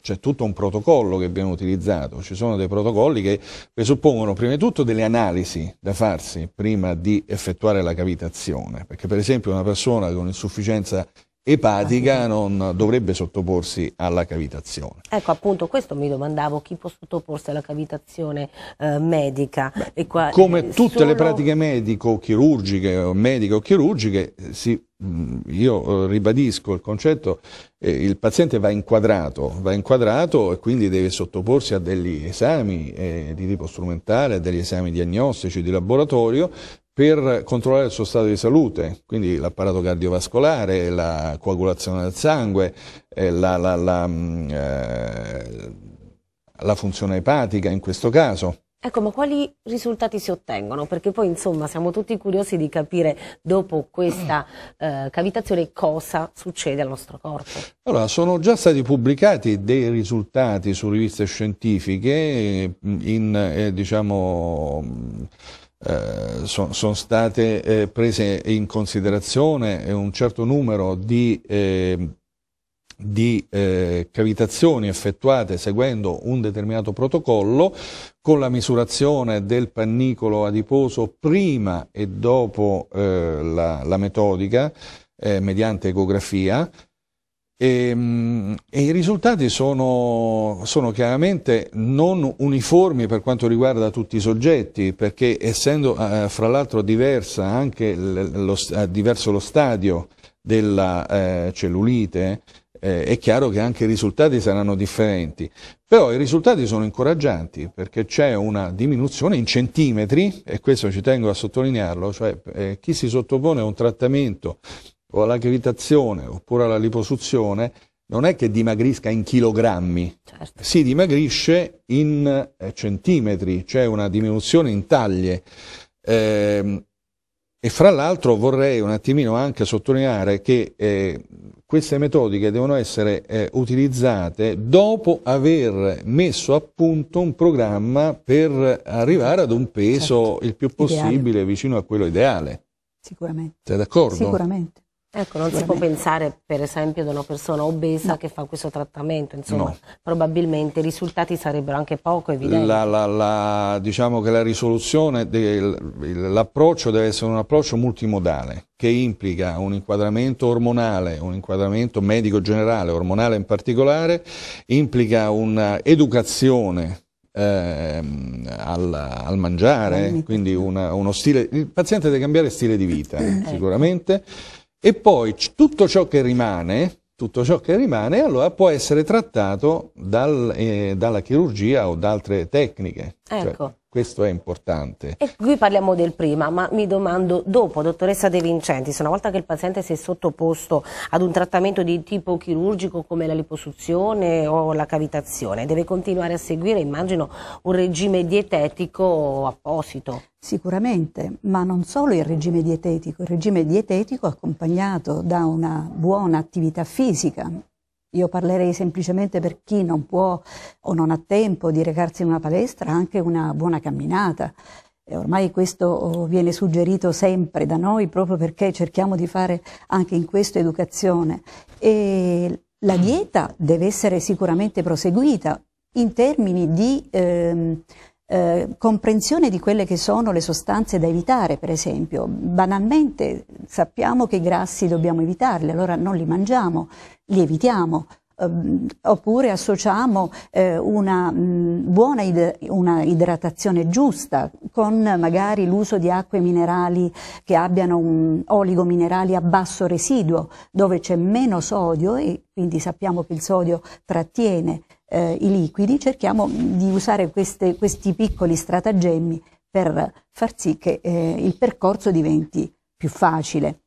c'è tutto un protocollo che abbiamo utilizzato, ci sono dei protocolli che presuppongono prima di tutto delle analisi da farsi prima di effettuare la cavitazione, perché per esempio una persona con insufficienza epatica non dovrebbe sottoporsi alla cavitazione. Ecco appunto questo mi domandavo, chi può sottoporsi alla cavitazione eh, medica? Beh, qua, come eh, tutte solo... le pratiche medico-chirurgiche o medico-chirurgiche, eh, mm, io eh, ribadisco il concetto, eh, il paziente va inquadrato, va inquadrato e quindi deve sottoporsi a degli esami eh, di tipo strumentale, a degli esami diagnostici di laboratorio per controllare il suo stato di salute, quindi l'apparato cardiovascolare, la coagulazione del sangue, eh, la, la, la, mm, eh, la funzione epatica in questo caso. Ecco, ma quali risultati si ottengono? Perché poi, insomma, siamo tutti curiosi di capire dopo questa eh, cavitazione cosa succede al nostro corpo. Allora, sono già stati pubblicati dei risultati su riviste scientifiche mm, in, eh, diciamo eh, sono son state eh, prese in considerazione eh, un certo numero di, ehm, eh, di cavitazioni effettuate seguendo un determinato protocollo con la misurazione del pannicolo adiposo prima e dopo eh, la, la, metodica eh, mediante ecografia e, ehm, e, i risultati sono, sono, chiaramente non uniformi per quanto riguarda tutti i soggetti, perché essendo eh, fra l'altro diverso lo stadio della eh, cellulite, eh, è chiaro che anche i risultati saranno differenti. Però i risultati sono incoraggianti perché c'è una diminuzione in centimetri, e questo ci tengo a sottolinearlo, cioè eh, chi si sottopone a un trattamento o alla gravitazione oppure alla liposuzione non è che dimagrisca in chilogrammi, certo. si dimagrisce in eh, centimetri, cioè una diminuzione in taglie. Eh, e fra l'altro vorrei un attimino anche sottolineare che eh, queste metodiche devono essere eh, utilizzate dopo aver messo a punto un programma per arrivare ad un peso certo. il più possibile ideale. vicino a quello ideale. Sicuramente. Sei d'accordo? Sicuramente. Ecco, non si può pensare per esempio ad una persona obesa no. che fa questo trattamento, insomma, no. probabilmente i risultati sarebbero anche poco evidenti. La, la, la, diciamo che la risoluzione, l'approccio deve essere un approccio multimodale che implica un inquadramento ormonale, un inquadramento medico generale, ormonale in particolare, implica un'educazione Ehm, al, al, mangiare, quindi una, uno stile, il paziente deve cambiare stile di vita eh. sicuramente. E poi tutto ciò che rimane, tutto ciò che rimane allora può essere trattato dal, eh, dalla chirurgia o da altre tecniche. Cioè, ecco. Cioè, questo è importante. E qui parliamo del prima, ma mi domando dopo, dottoressa De Vincentis, una volta che il paziente si è sottoposto ad un trattamento di tipo chirurgico come la liposuzione o la cavitazione, deve continuare a seguire, immagino, un regime dietetico apposito. Sicuramente, ma non solo il regime dietetico, il regime dietetico accompagnato da una buona attività fisica, io parlerei semplicemente per chi non può o non ha tempo di recarsi in una palestra, anche una buona camminata. E ormai questo oh, viene suggerito sempre da noi proprio perché cerchiamo di fare anche in questo educazione. E la dieta deve essere sicuramente proseguita in termini di ehm, eh, comprensione di quelle che sono le sostanze da evitare, per esempio. Banalmente sappiamo che i grassi dobbiamo evitarli, allora non li mangiamo li evitiamo ehm, oppure associamo eh, una mh, mm, buona id una idratazione giusta con magari l'uso di acque minerali che abbiano un oligominerali a basso residuo dove c'è meno sodio e quindi sappiamo che il sodio trattiene eh, i liquidi, cerchiamo di usare queste, questi piccoli stratagemmi per far sì che eh, il percorso diventi più facile.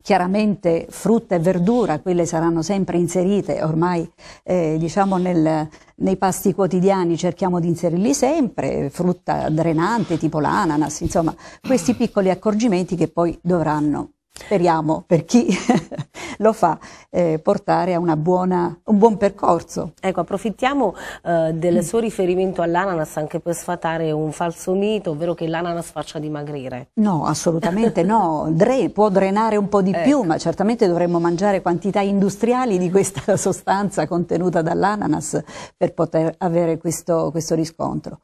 Chiaramente frutta e verdura, quelle saranno sempre inserite ormai eh, diciamo nel, nei pasti quotidiani, cerchiamo di inserirli sempre, frutta drenante tipo l'ananas, insomma questi piccoli accorgimenti che poi dovranno speriamo per chi lo fa, eh, portare a buona, un buon percorso. Ecco, approfittiamo eh, del mm. suo riferimento all'ananas anche per sfatare un falso mito, ovvero che l'ananas faccia dimagrire. No, assolutamente no, Dre, può drenare un po' di ecco. più, ma certamente dovremmo mangiare quantità industriali di questa sostanza contenuta dall'ananas per poter avere questo, questo riscontro.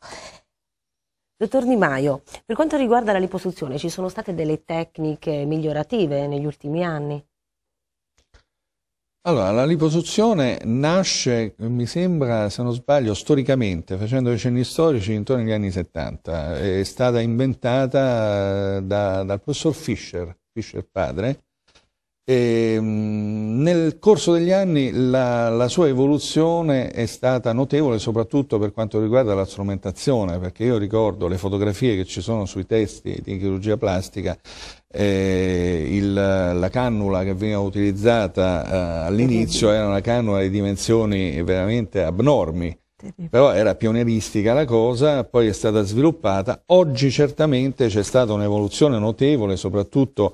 Dottor Di Maio, per quanto riguarda la liposuzione, ci sono state delle tecniche migliorative negli ultimi anni? Allora, la liposuzione nasce, mi sembra, se non sbaglio, storicamente, facendo cenni storici, intorno agli anni 70. È stata inventata eh, da, dal professor Fischer, Fischer padre, e, ehm, nel corso degli anni la, la, sua evoluzione è stata notevole soprattutto per quanto riguarda la strumentazione perché io ricordo le fotografie che ci sono sui testi di chirurgia plastica eh, il, la cannula che veniva utilizzata eh, all'inizio era una cannula di dimensioni veramente abnormi però era pionieristica la cosa, poi è stata sviluppata. Oggi certamente c'è stata un'evoluzione notevole, soprattutto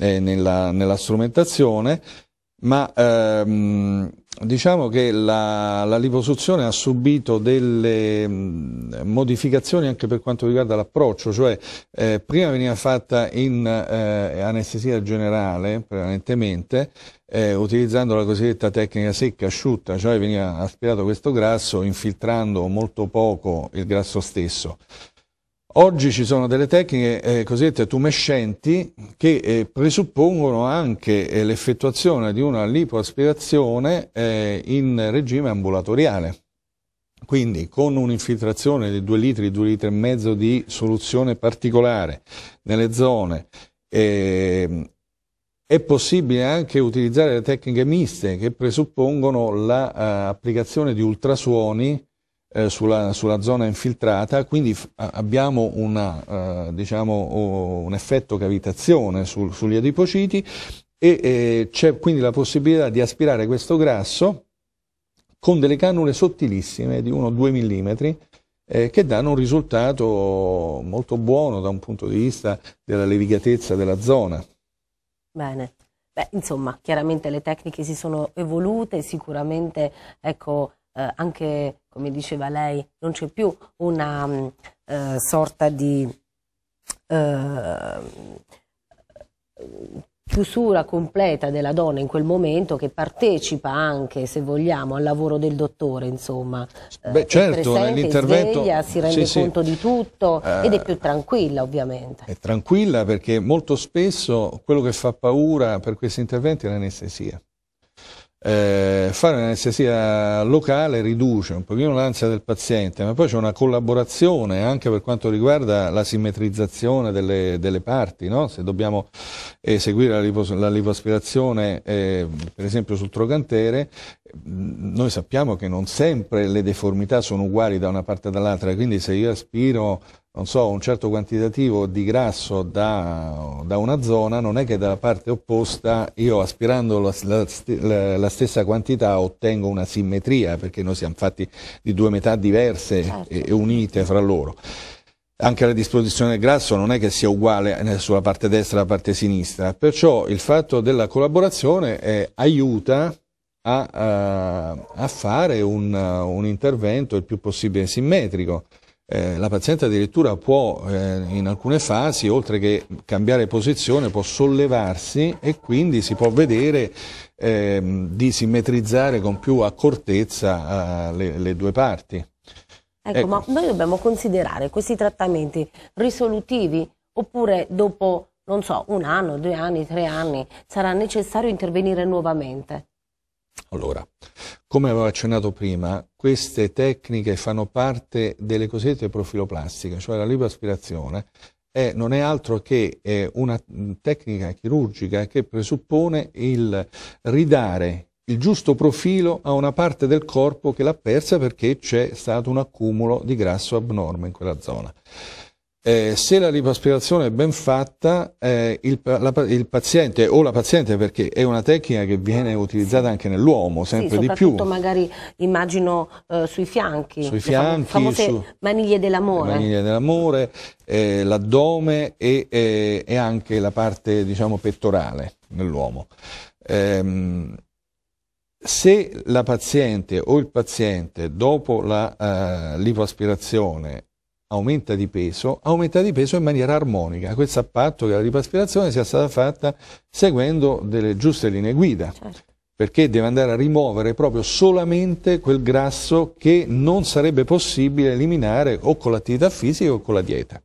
eh, nella, nella, strumentazione, ma ehm, diciamo che la, la liposuzione ha subito delle mh, mm, modificazioni anche per quanto riguarda l'approccio, cioè eh, prima veniva fatta in eh, anestesia generale, prevalentemente, eh, utilizzando la cosiddetta tecnica secca asciutta, cioè veniva aspirato questo grasso infiltrando molto poco il grasso stesso. Oggi ci sono delle tecniche eh, cosiddette tumescenti che eh, presuppongono anche eh, l'effettuazione di una lipoaspirazione eh, in regime ambulatoriale. Quindi con un'infiltrazione di 2 litri, 2 litri e mezzo di soluzione particolare nelle zone ehm, è possibile anche utilizzare le tecniche miste che presuppongono l'applicazione la, uh, di ultrasuoni eh, sulla, sulla, zona infiltrata, quindi abbiamo una, eh, diciamo, oh, un effetto cavitazione sul, sugli adipociti e eh, c'è quindi la possibilità di aspirare questo grasso con delle cannule sottilissime di 1-2 mm eh, che danno un risultato molto buono da un punto di vista della levigatezza della zona. Bene. Beh, insomma, chiaramente le tecniche si sono evolute, sicuramente ecco, eh, anche, come diceva lei, non c'è più una mm, eh, sorta di eh, chiusura completa della donna in quel momento che partecipa anche, se vogliamo, al lavoro del dottore, insomma. Eh, Beh, certo, nell'intervento si rende sì, conto sì. di tutto eh, ed è più tranquilla, ovviamente. È tranquilla perché molto spesso quello che fa paura per questi interventi è l'anestesia. Eh, fare un'anestesia locale riduce un pochino l'ansia del paziente, ma poi c'è una collaborazione anche per quanto riguarda la simmetrizzazione delle, delle parti, no? se dobbiamo eseguire la, lipos- la lipoaspirazione eh, per esempio sul trocantere, mm, noi sappiamo che non sempre le deformità sono uguali da una parte e dall'altra, quindi se io aspiro non so, un certo quantitativo di grasso da, da, una zona, non è che dalla parte opposta io aspirando la, la, la, stessa quantità ottengo una simmetria, perché noi siamo fatti di due metà diverse certo. e, e unite fra loro anche la disposizione del grasso non è che sia uguale eh, sulla parte destra e la parte sinistra, perciò il fatto della collaborazione eh, aiuta a, a, eh, a fare un, un, intervento il più possibile simmetrico. Eh, la paziente addirittura può eh, in alcune fasi, oltre che cambiare posizione, può sollevarsi e quindi si può vedere eh, di simmetrizzare con più accortezza eh, le, le, due parti. Ecco, ecco, ma noi dobbiamo considerare questi trattamenti risolutivi oppure dopo, non so, un anno, due anni, tre anni sarà necessario intervenire nuovamente? Allora, come avevo accennato prima, queste tecniche fanno parte delle cosiddette profiloplastiche, cioè la lipoaspirazione è, non è altro che è eh, una mm, tecnica chirurgica che presuppone il ridare il giusto profilo a una parte del corpo che l'ha persa perché c'è stato un accumulo di grasso abnorme in quella zona. Eh, se la lipoaspirazione è ben fatta, eh, il, la, il, paziente o la paziente, perché è una tecnica che viene utilizzata anche nell'uomo, sempre sì, di più. Soprattutto magari immagino eh, sui fianchi, sui fianchi, famose su, maniglie dell'amore. Maniglie dell'amore, eh, l'addome e, e, anche la parte diciamo, pettorale nell'uomo. Ehm, se la paziente o il paziente dopo la eh, lipoaspirazione aumenta di peso, aumenta di peso in maniera armonica, questo a patto che la ripaspirazione sia stata fatta seguendo delle giuste linee guida, certo. perché deve andare a rimuovere proprio solamente quel grasso che non sarebbe possibile eliminare o con l'attività fisica o con la dieta.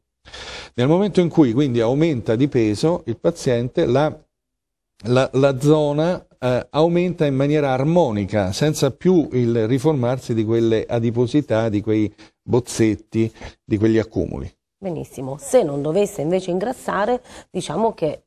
Nel momento in cui quindi aumenta di peso il paziente, la la, la zona eh, aumenta in maniera armonica, senza più il riformarsi di quelle adiposità, di quei bozzetti, di quegli accumuli. Benissimo, se non dovesse invece ingrassare, diciamo che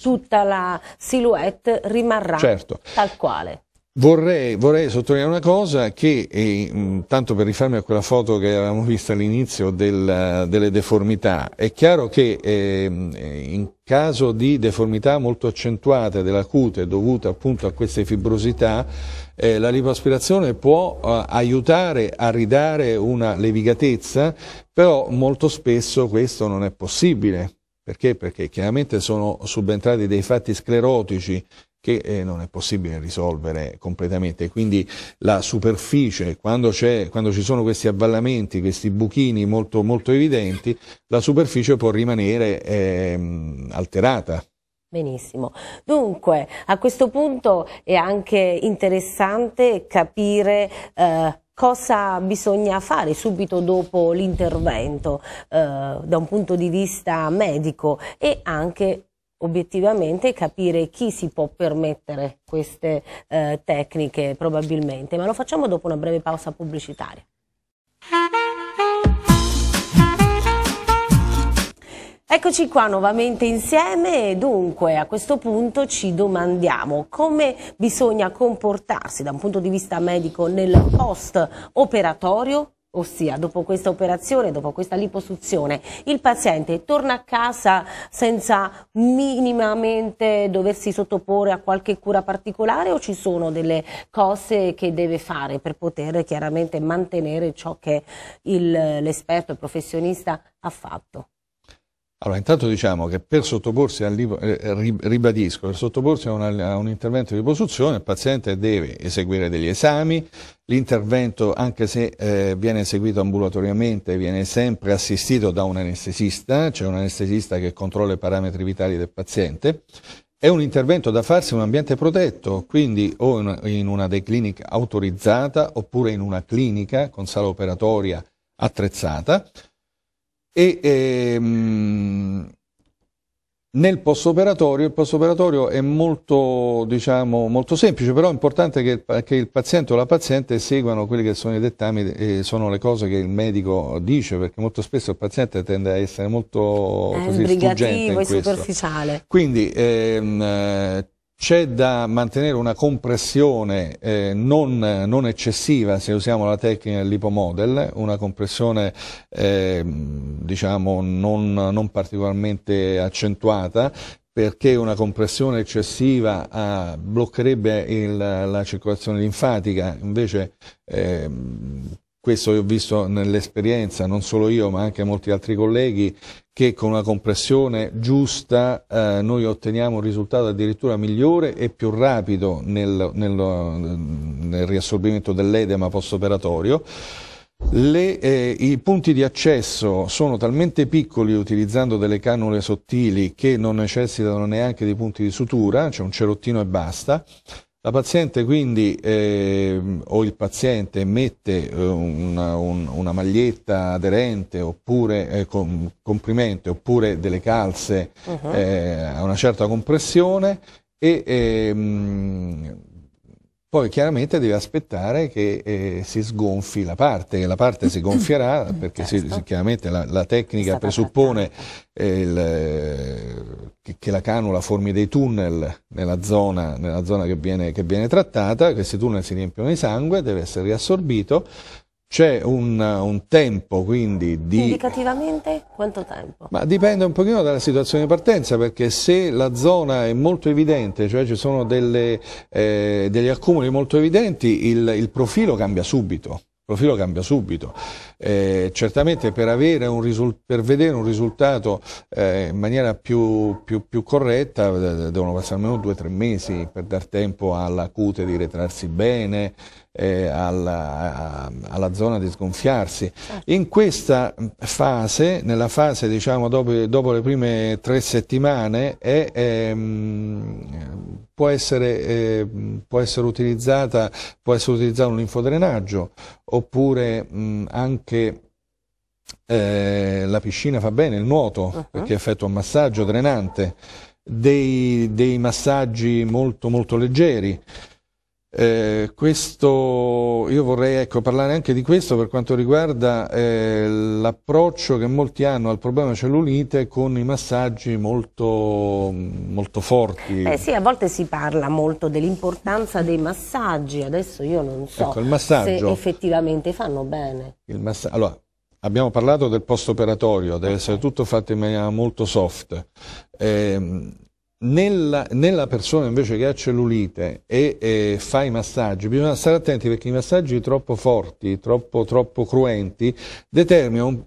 tutta la silhouette rimarrà certo. tal quale. Vorrei, vorrei, sottolineare una cosa che, eh, tanto per rifarmi a quella foto che avevamo visto all'inizio delle deformità, è chiaro che eh, in caso di deformità molto accentuate della cute dovute appunto a queste fibrosità, eh, la lipoaspirazione può eh, aiutare a ridare una levigatezza, però molto spesso questo non è possibile. Perché? Perché chiaramente sono subentrati dei fatti sclerotici che eh, non è possibile risolvere completamente. Quindi la superficie, quando, quando, ci sono questi avvallamenti, questi buchini molto, molto evidenti, la superficie può rimanere eh, alterata. Benissimo. Dunque, a questo punto è anche interessante capire eh, cosa bisogna fare subito dopo l'intervento eh, da un punto di vista medico e anche obiettivamente capire chi si può permettere queste eh, tecniche probabilmente, ma lo facciamo dopo una breve pausa pubblicitaria. Eccoci qua nuovamente insieme, e dunque a questo punto ci domandiamo come bisogna comportarsi da un punto di vista medico nel post operatorio Ossia, dopo questa operazione, dopo questa liposuzione, il paziente torna a casa senza minimamente doversi sottoporre a qualche cura particolare o ci sono delle cose che deve fare per poter chiaramente mantenere ciò che l'esperto, il, professionista ha fatto? Allora, intanto diciamo che per sottoporsi, al, eh, eh ribadisco, per sottoporsi a, una, a, un intervento di liposuzione il paziente deve eseguire degli esami, L'intervento, anche se eh, viene seguito ambulatoriamente, viene sempre assistito da un anestesista, cioè un anestesista che controlla i parametri vitali del paziente. È un intervento da farsi in un ambiente protetto, quindi o in una, in una declinic autorizzata oppure in una clinica con sala operatoria attrezzata. E, ehm, nel postoperatorio, il postoperatorio è molto, diciamo, molto, semplice, però è importante che il, che il, paziente o la paziente seguano quelli che sono i dettami e sono le cose che il medico dice, perché molto spesso il paziente tende a essere molto eh, così, sfuggente in e superficiale. Quindi ehm, c'è da mantenere una compressione eh, non, non, eccessiva, se usiamo la tecnica dell'ipomodel, una compressione eh, diciamo non, non particolarmente accentuata, perché una compressione eccessiva ah, bloccherebbe il, la circolazione linfatica, invece eh, questo io ho visto nell'esperienza, non solo io ma anche molti altri colleghi, che con una compressione giusta eh, noi otteniamo un risultato addirittura migliore e più rapido nel, nel, nel riassorbimento dell'edema postoperatorio. Le, eh, I punti di accesso sono talmente piccoli utilizzando delle cannule sottili che non necessitano neanche di punti di sutura, c'è cioè un cerottino e basta, la paziente quindi eh, o il paziente mette eh, una, un, una, maglietta aderente oppure eh, com, comprimente oppure delle calze uh -huh. Eh, a una certa compressione e mh, ehm, poi chiaramente deve aspettare che eh, si sgonfi la parte, che la parte si gonfierà certo. perché si, si, chiaramente la, la tecnica presuppone eh, il, eh, che, che, la canula formi dei tunnel nella zona, nella zona che, viene, che, viene, trattata, questi tunnel si riempiono di sangue, deve essere riassorbito, c'è un, un, tempo quindi di... Indicativamente quanto tempo? Ma dipende un pochino dalla situazione di partenza perché se la zona è molto evidente, cioè ci sono delle, eh, degli accumuli molto evidenti, il, il profilo cambia subito. Il profilo cambia subito. Eh, certamente per, un per, vedere un risultato eh, in maniera più, più, più corretta eh, devono passare almeno due o tre mesi per dar tempo alla cute di ritrarsi bene, eh, alla, alla, zona di sgonfiarsi. Certo. In questa fase, nella fase diciamo dopo, dopo le prime tre settimane, è, ehm, può, essere, eh, può, essere, utilizzata, può essere utilizzato un linfodrenaggio oppure mh, anche eh, la piscina fa bene, il nuoto, uh -huh. perché effettua un massaggio drenante, dei, dei massaggi molto molto leggeri. Eh, questo, io vorrei ecco, parlare anche di questo per quanto riguarda eh, l'approccio che molti hanno al problema cellulite con i massaggi molto, molto forti. Eh sì, a volte si parla molto dell'importanza dei massaggi, adesso io non so ecco, se effettivamente fanno bene. allora, abbiamo parlato del post operatorio, deve okay. essere tutto fatto in maniera molto soft. Eh, nella, nella, persona invece che ha cellulite e, e, fa i massaggi, bisogna stare attenti perché i massaggi troppo forti, troppo, troppo cruenti, determinano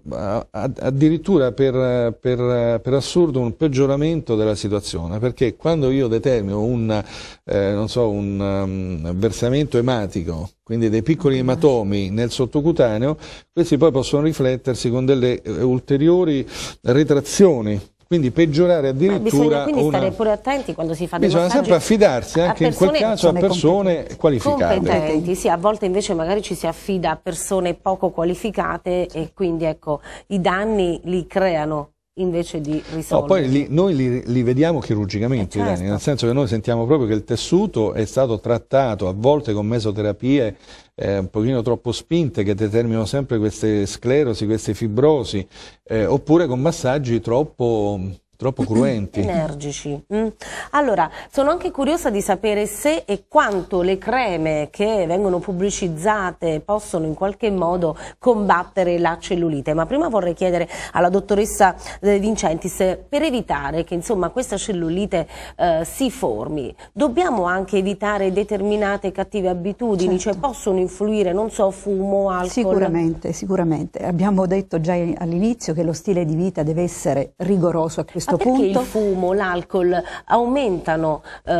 addirittura per, per, per, assurdo un peggioramento della situazione, perché quando io determino un, eh, so, un um, versamento ematico, quindi dei piccoli ematomi nel sottocutaneo, questi poi possono riflettersi con delle eh, ulteriori retrazioni quindi peggiorare addirittura... Ma bisogna quindi una... stare pure attenti quando si fa dei Bisogna sempre affidarsi anche in quel caso a persone qualificate. Competenti, sì, a volte invece magari ci si affida a persone poco qualificate e quindi ecco, i danni li creano invece di risolvere. No, poi li, noi li, li, vediamo chirurgicamente, eh certo. nel senso che noi sentiamo proprio che il tessuto è stato trattato a volte con mesoterapie eh, un pochino troppo spinte che determinano sempre queste sclerosi, queste fibrosi, eh, oppure con massaggi troppo Troppo cruenti. Energici. Mm. Allora, sono anche curiosa di sapere se e quanto le creme che vengono pubblicizzate possono in qualche modo combattere la cellulite. Ma prima vorrei chiedere alla dottoressa De eh, Vincenti se per evitare che insomma, questa cellulite eh, si formi, dobbiamo anche evitare determinate cattive abitudini, cioè, certo. cioè possono influire, non so, fumo, alcol? Sicuramente, sicuramente. Abbiamo detto già all'inizio che lo stile di vita deve essere rigoroso a questo questo punto. il fumo, l'alcol aumentano eh,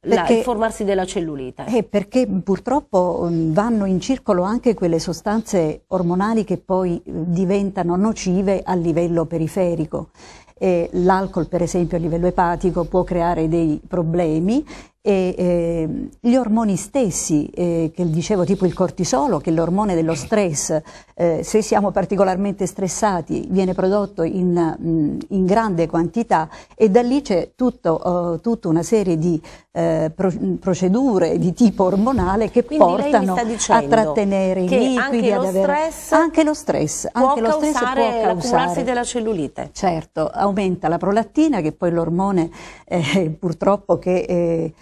la, il formarsi della cellulite? Eh, perché purtroppo mm, vanno in circolo anche quelle sostanze ormonali che poi eh, diventano nocive a livello periferico eh, l'alcol per esempio a livello epatico può creare dei problemi e eh, gli ormoni stessi eh, che dicevo tipo il cortisolo che è l'ormone dello stress eh, se siamo particolarmente stressati viene prodotto in, mm, in grande quantità e da lì c'è tutto, oh, tutta una serie di eh, pro procedure di tipo ormonale che Quindi portano a trattenere i liquidi anche lo, avere... anche lo stress anche lo stress può causare l'accumularsi della cellulite certo aumenta la prolattina che poi l'ormone eh, purtroppo che eh,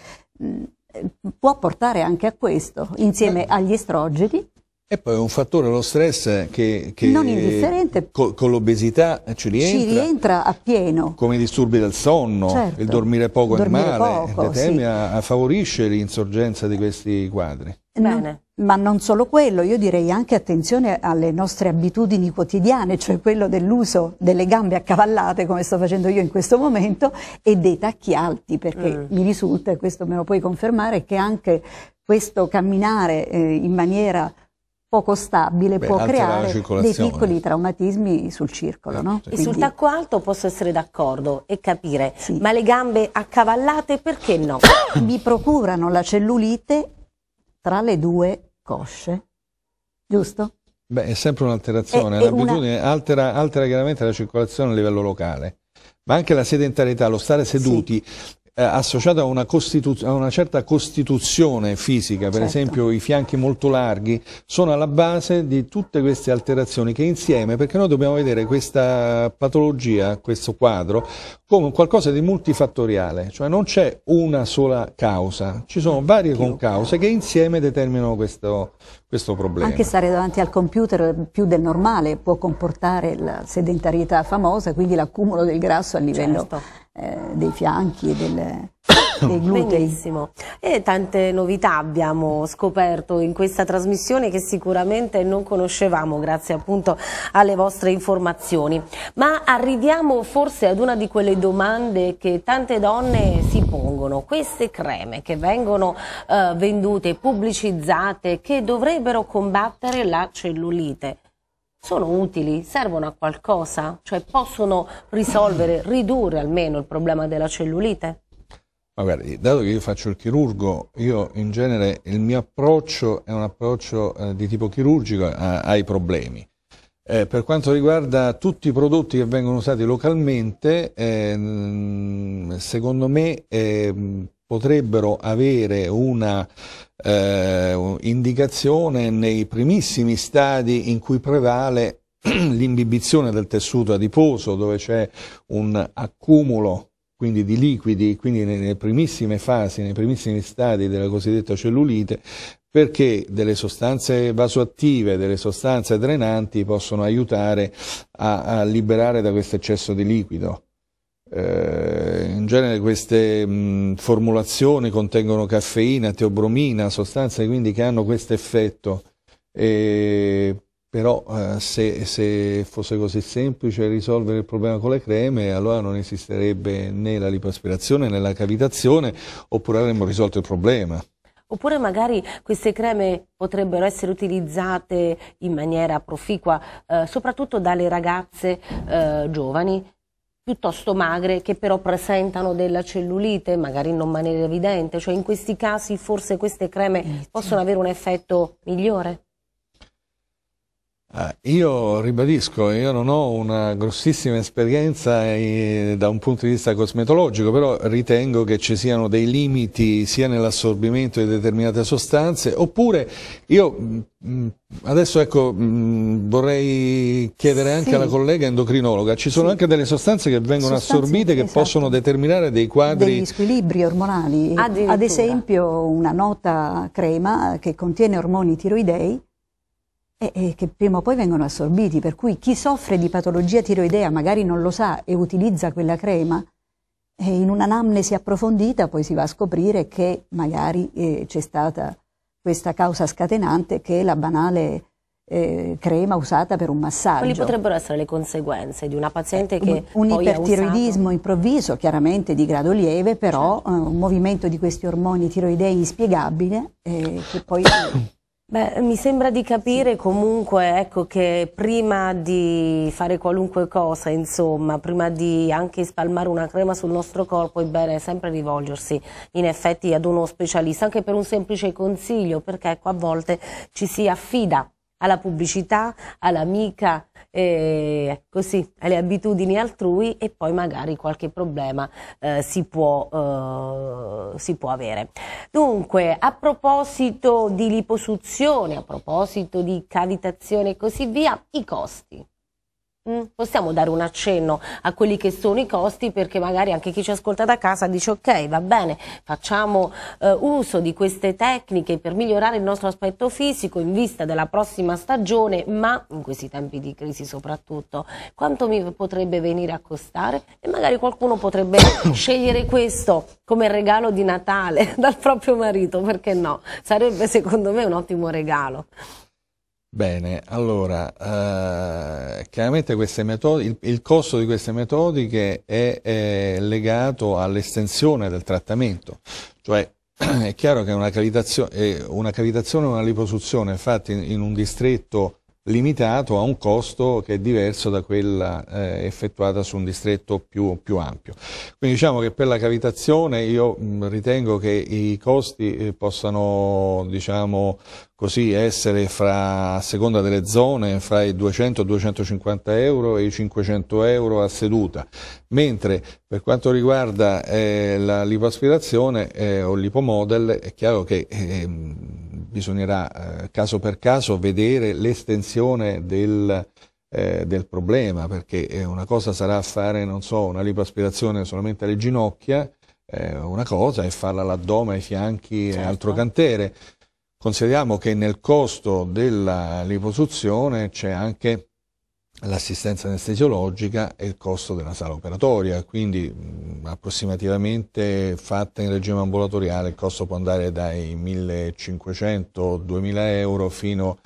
può portare anche a questo, insieme agli estrogeni. E poi è un fattore, lo stress, che, che non indifferente. Co con l'obesità ci rientra. Ci rientra a pieno. Come i disturbi del sonno, certo. il dormire poco dormire è male, poco, determina, sì. favorisce l'insorgenza di questi quadri. Bene. Ma non solo quello, io direi anche attenzione alle nostre abitudini quotidiane, cioè quello dell'uso delle gambe accavallate, come sto facendo io in questo momento, e dei tacchi alti, perché mm. mi risulta, e questo me lo puoi confermare, che anche questo camminare eh, in maniera poco stabile Beh, può creare dei piccoli traumatismi sul circolo. Eh, no? sì. Certo. E sul tacco alto posso essere d'accordo e capire, sì. ma le gambe accavallate perché no? Mi procurano la cellulite tra le due cosce, giusto? Beh, è sempre un'alterazione, l'abitudine una... altera, altera chiaramente la circolazione a livello locale ma anche la sedentarietà, lo stare seduti, sì eh, associata a una, a una, certa costituzione fisica, per certo. esempio i fianchi molto larghi, sono alla base di tutte queste alterazioni che insieme, perché noi dobbiamo vedere questa patologia, questo quadro, come qualcosa di multifattoriale, cioè non c'è una sola causa, ci sono varie cause che insieme determinano questo, questo problema. Anche stare davanti al computer più del normale può comportare la sedentarietà famosa, quindi l'accumulo del grasso a livello... Certo eh, dei fianchi e del, dei glutei. Benissimo. E tante novità abbiamo scoperto in questa trasmissione che sicuramente non conoscevamo grazie appunto alle vostre informazioni. Ma arriviamo forse ad una di quelle domande che tante donne si pongono. Queste creme che vengono eh, vendute, pubblicizzate, che dovrebbero combattere la cellulite sono utili, servono a qualcosa, cioè possono risolvere, ridurre almeno il problema della cellulite? Ma guardi, dato che io faccio il chirurgo, io in genere il mio approccio è un approccio eh, di tipo chirurgico a, eh, ai problemi. Eh, per quanto riguarda tutti i prodotti che vengono usati localmente, eh, secondo me ehm, potrebbero avere una eh, indicazione nei primissimi stadi in cui prevale l'imbibizione del tessuto adiposo, dove c'è un accumulo quindi di liquidi, quindi nelle primissime fasi, nei primissimi stadi della cosiddetta cellulite, perché delle sostanze vasoattive, delle sostanze drenanti possono aiutare a, a liberare da questo eccesso di liquido. Eh, in genere queste mh, formulazioni contengono caffeina, teobromina, sostanze quindi che hanno questo effetto. E, però eh, se, se, fosse così semplice risolvere il problema con le creme, allora non esisterebbe né la lipoaspirazione né la cavitazione, oppure avremmo risolto il problema. Oppure magari queste creme potrebbero essere utilizzate in maniera proficua, eh, soprattutto dalle ragazze eh, giovani piuttosto magre che però presentano della cellulite, magari in non maniera evidente, cioè in questi casi forse queste creme eh, possono avere un effetto migliore? Eh, io ribadisco, io non ho una grossissima esperienza eh, da un punto di vista cosmetologico, però ritengo che ci siano dei limiti sia nell'assorbimento di determinate sostanze, oppure io mm, mm, adesso ecco, mm, vorrei chiedere anche sì. alla collega endocrinologa, ci sono sì. anche delle sostanze che vengono sostanze, assorbite che esatto. possono determinare dei quadri... Degli squilibri ormonali, ad esempio una nota crema che contiene ormoni tiroidei e, e che prima o poi vengono assorbiti, per cui chi soffre di patologia tiroidea magari non lo sa e utilizza quella crema, e in un'anamnesi approfondita poi si va a scoprire che magari eh, c'è stata questa causa scatenante che è la banale eh, crema usata per un massaggio. Quali potrebbero essere le conseguenze di una paziente eh, che Un, un ipertiroidismo usato... improvviso, chiaramente di grado lieve, però certo. eh, un movimento di questi ormoni tiroidei inspiegabile eh, che poi Beh, mi sembra di capire comunque, ecco, che prima di fare qualunque cosa, insomma, prima di anche spalmare una crema sul nostro corpo, è bene sempre rivolgersi in effetti ad uno specialista, anche per un semplice consiglio, perché ecco, a volte ci si affida alla pubblicità, all'amica, eh, così, alle abitudini altrui e poi magari qualche problema eh, si, può, eh, si, può, avere. Dunque, a proposito di liposuzione, a proposito di cavitazione e così via, i costi. Mm, possiamo dare un accenno a quelli che sono i costi perché magari anche chi ci ascolta da casa dice ok va bene facciamo eh, uso di queste tecniche per migliorare il nostro aspetto fisico in vista della prossima stagione ma in questi tempi di crisi soprattutto quanto mi potrebbe venire a costare e magari qualcuno potrebbe scegliere questo come regalo di Natale dal proprio marito perché no sarebbe secondo me un ottimo regalo. Bene, allora, eh, chiaramente il, il, costo di queste metodiche è, è legato all'estensione del trattamento, cioè è chiaro che una cavitazione, eh, una cavitazione e una liposuzione fatte in, in un distretto limitato a un costo che è diverso da quella eh, effettuata su un distretto più, più, ampio. Quindi diciamo che per la cavitazione io mh, ritengo che i costi eh, possano diciamo, così essere fra, a seconda delle zone fra i 200 250 euro e i 500 euro a seduta, mentre per quanto riguarda eh, la lipoaspirazione eh, o l'ipomodel è chiaro che ehm, bisognerà eh, caso per caso vedere l'estensione del, eh, del, problema, perché eh, una cosa sarà fare, non so, una lipoaspirazione solamente alle ginocchia, eh, una cosa è farla all'addome, ai fianchi certo. altro cantere. Consideriamo che nel costo della liposuzione c'è anche l'assistenza anestesiologica e il costo della sala operatoria, quindi mh, mm, approssimativamente fatta in regime ambulatoriale il costo può andare dai 1.500-2.000 euro fino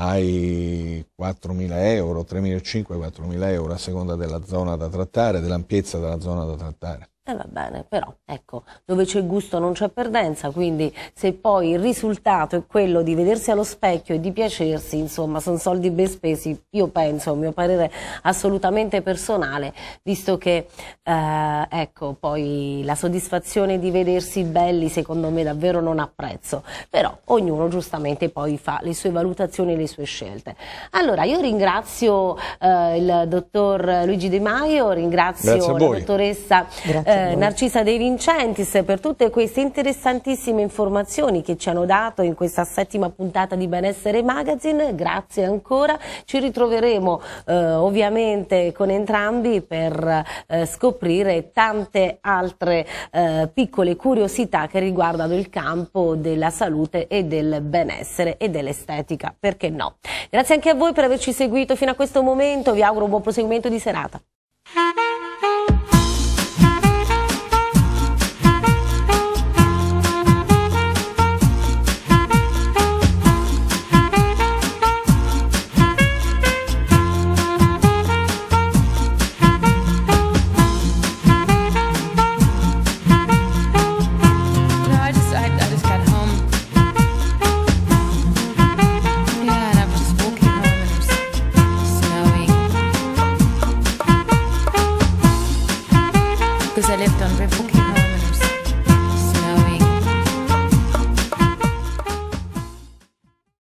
ai 4.000 euro, 3.500-4.000 euro a seconda della zona da trattare, dell'ampiezza della zona da trattare. E eh, va bene, però ecco, dove c'è gusto non c'è perdenza, quindi se poi il risultato è quello di vedersi allo specchio e di piacersi, insomma, sono soldi ben spesi, io penso, a mio parere assolutamente personale, visto che eh, ecco, poi la soddisfazione di vedersi belli secondo me davvero non ha prezzo, però ognuno giustamente poi fa le sue valutazioni e le sue scelte. Allora, io ringrazio eh, il dottor Luigi De Maio, ringrazio la dottoressa Grazie Narcisa De Vincentis per tutte queste interessantissime informazioni che ci hanno dato in questa settima puntata di Benessere Magazine, grazie ancora, ci ritroveremo eh, ovviamente con entrambi per eh, scoprire tante altre eh, piccole curiosità che riguardano il campo della salute e del benessere e dell'estetica, perché no. Grazie anche a voi per averci seguito fino a questo momento, vi auguro un buon proseguimento di serata.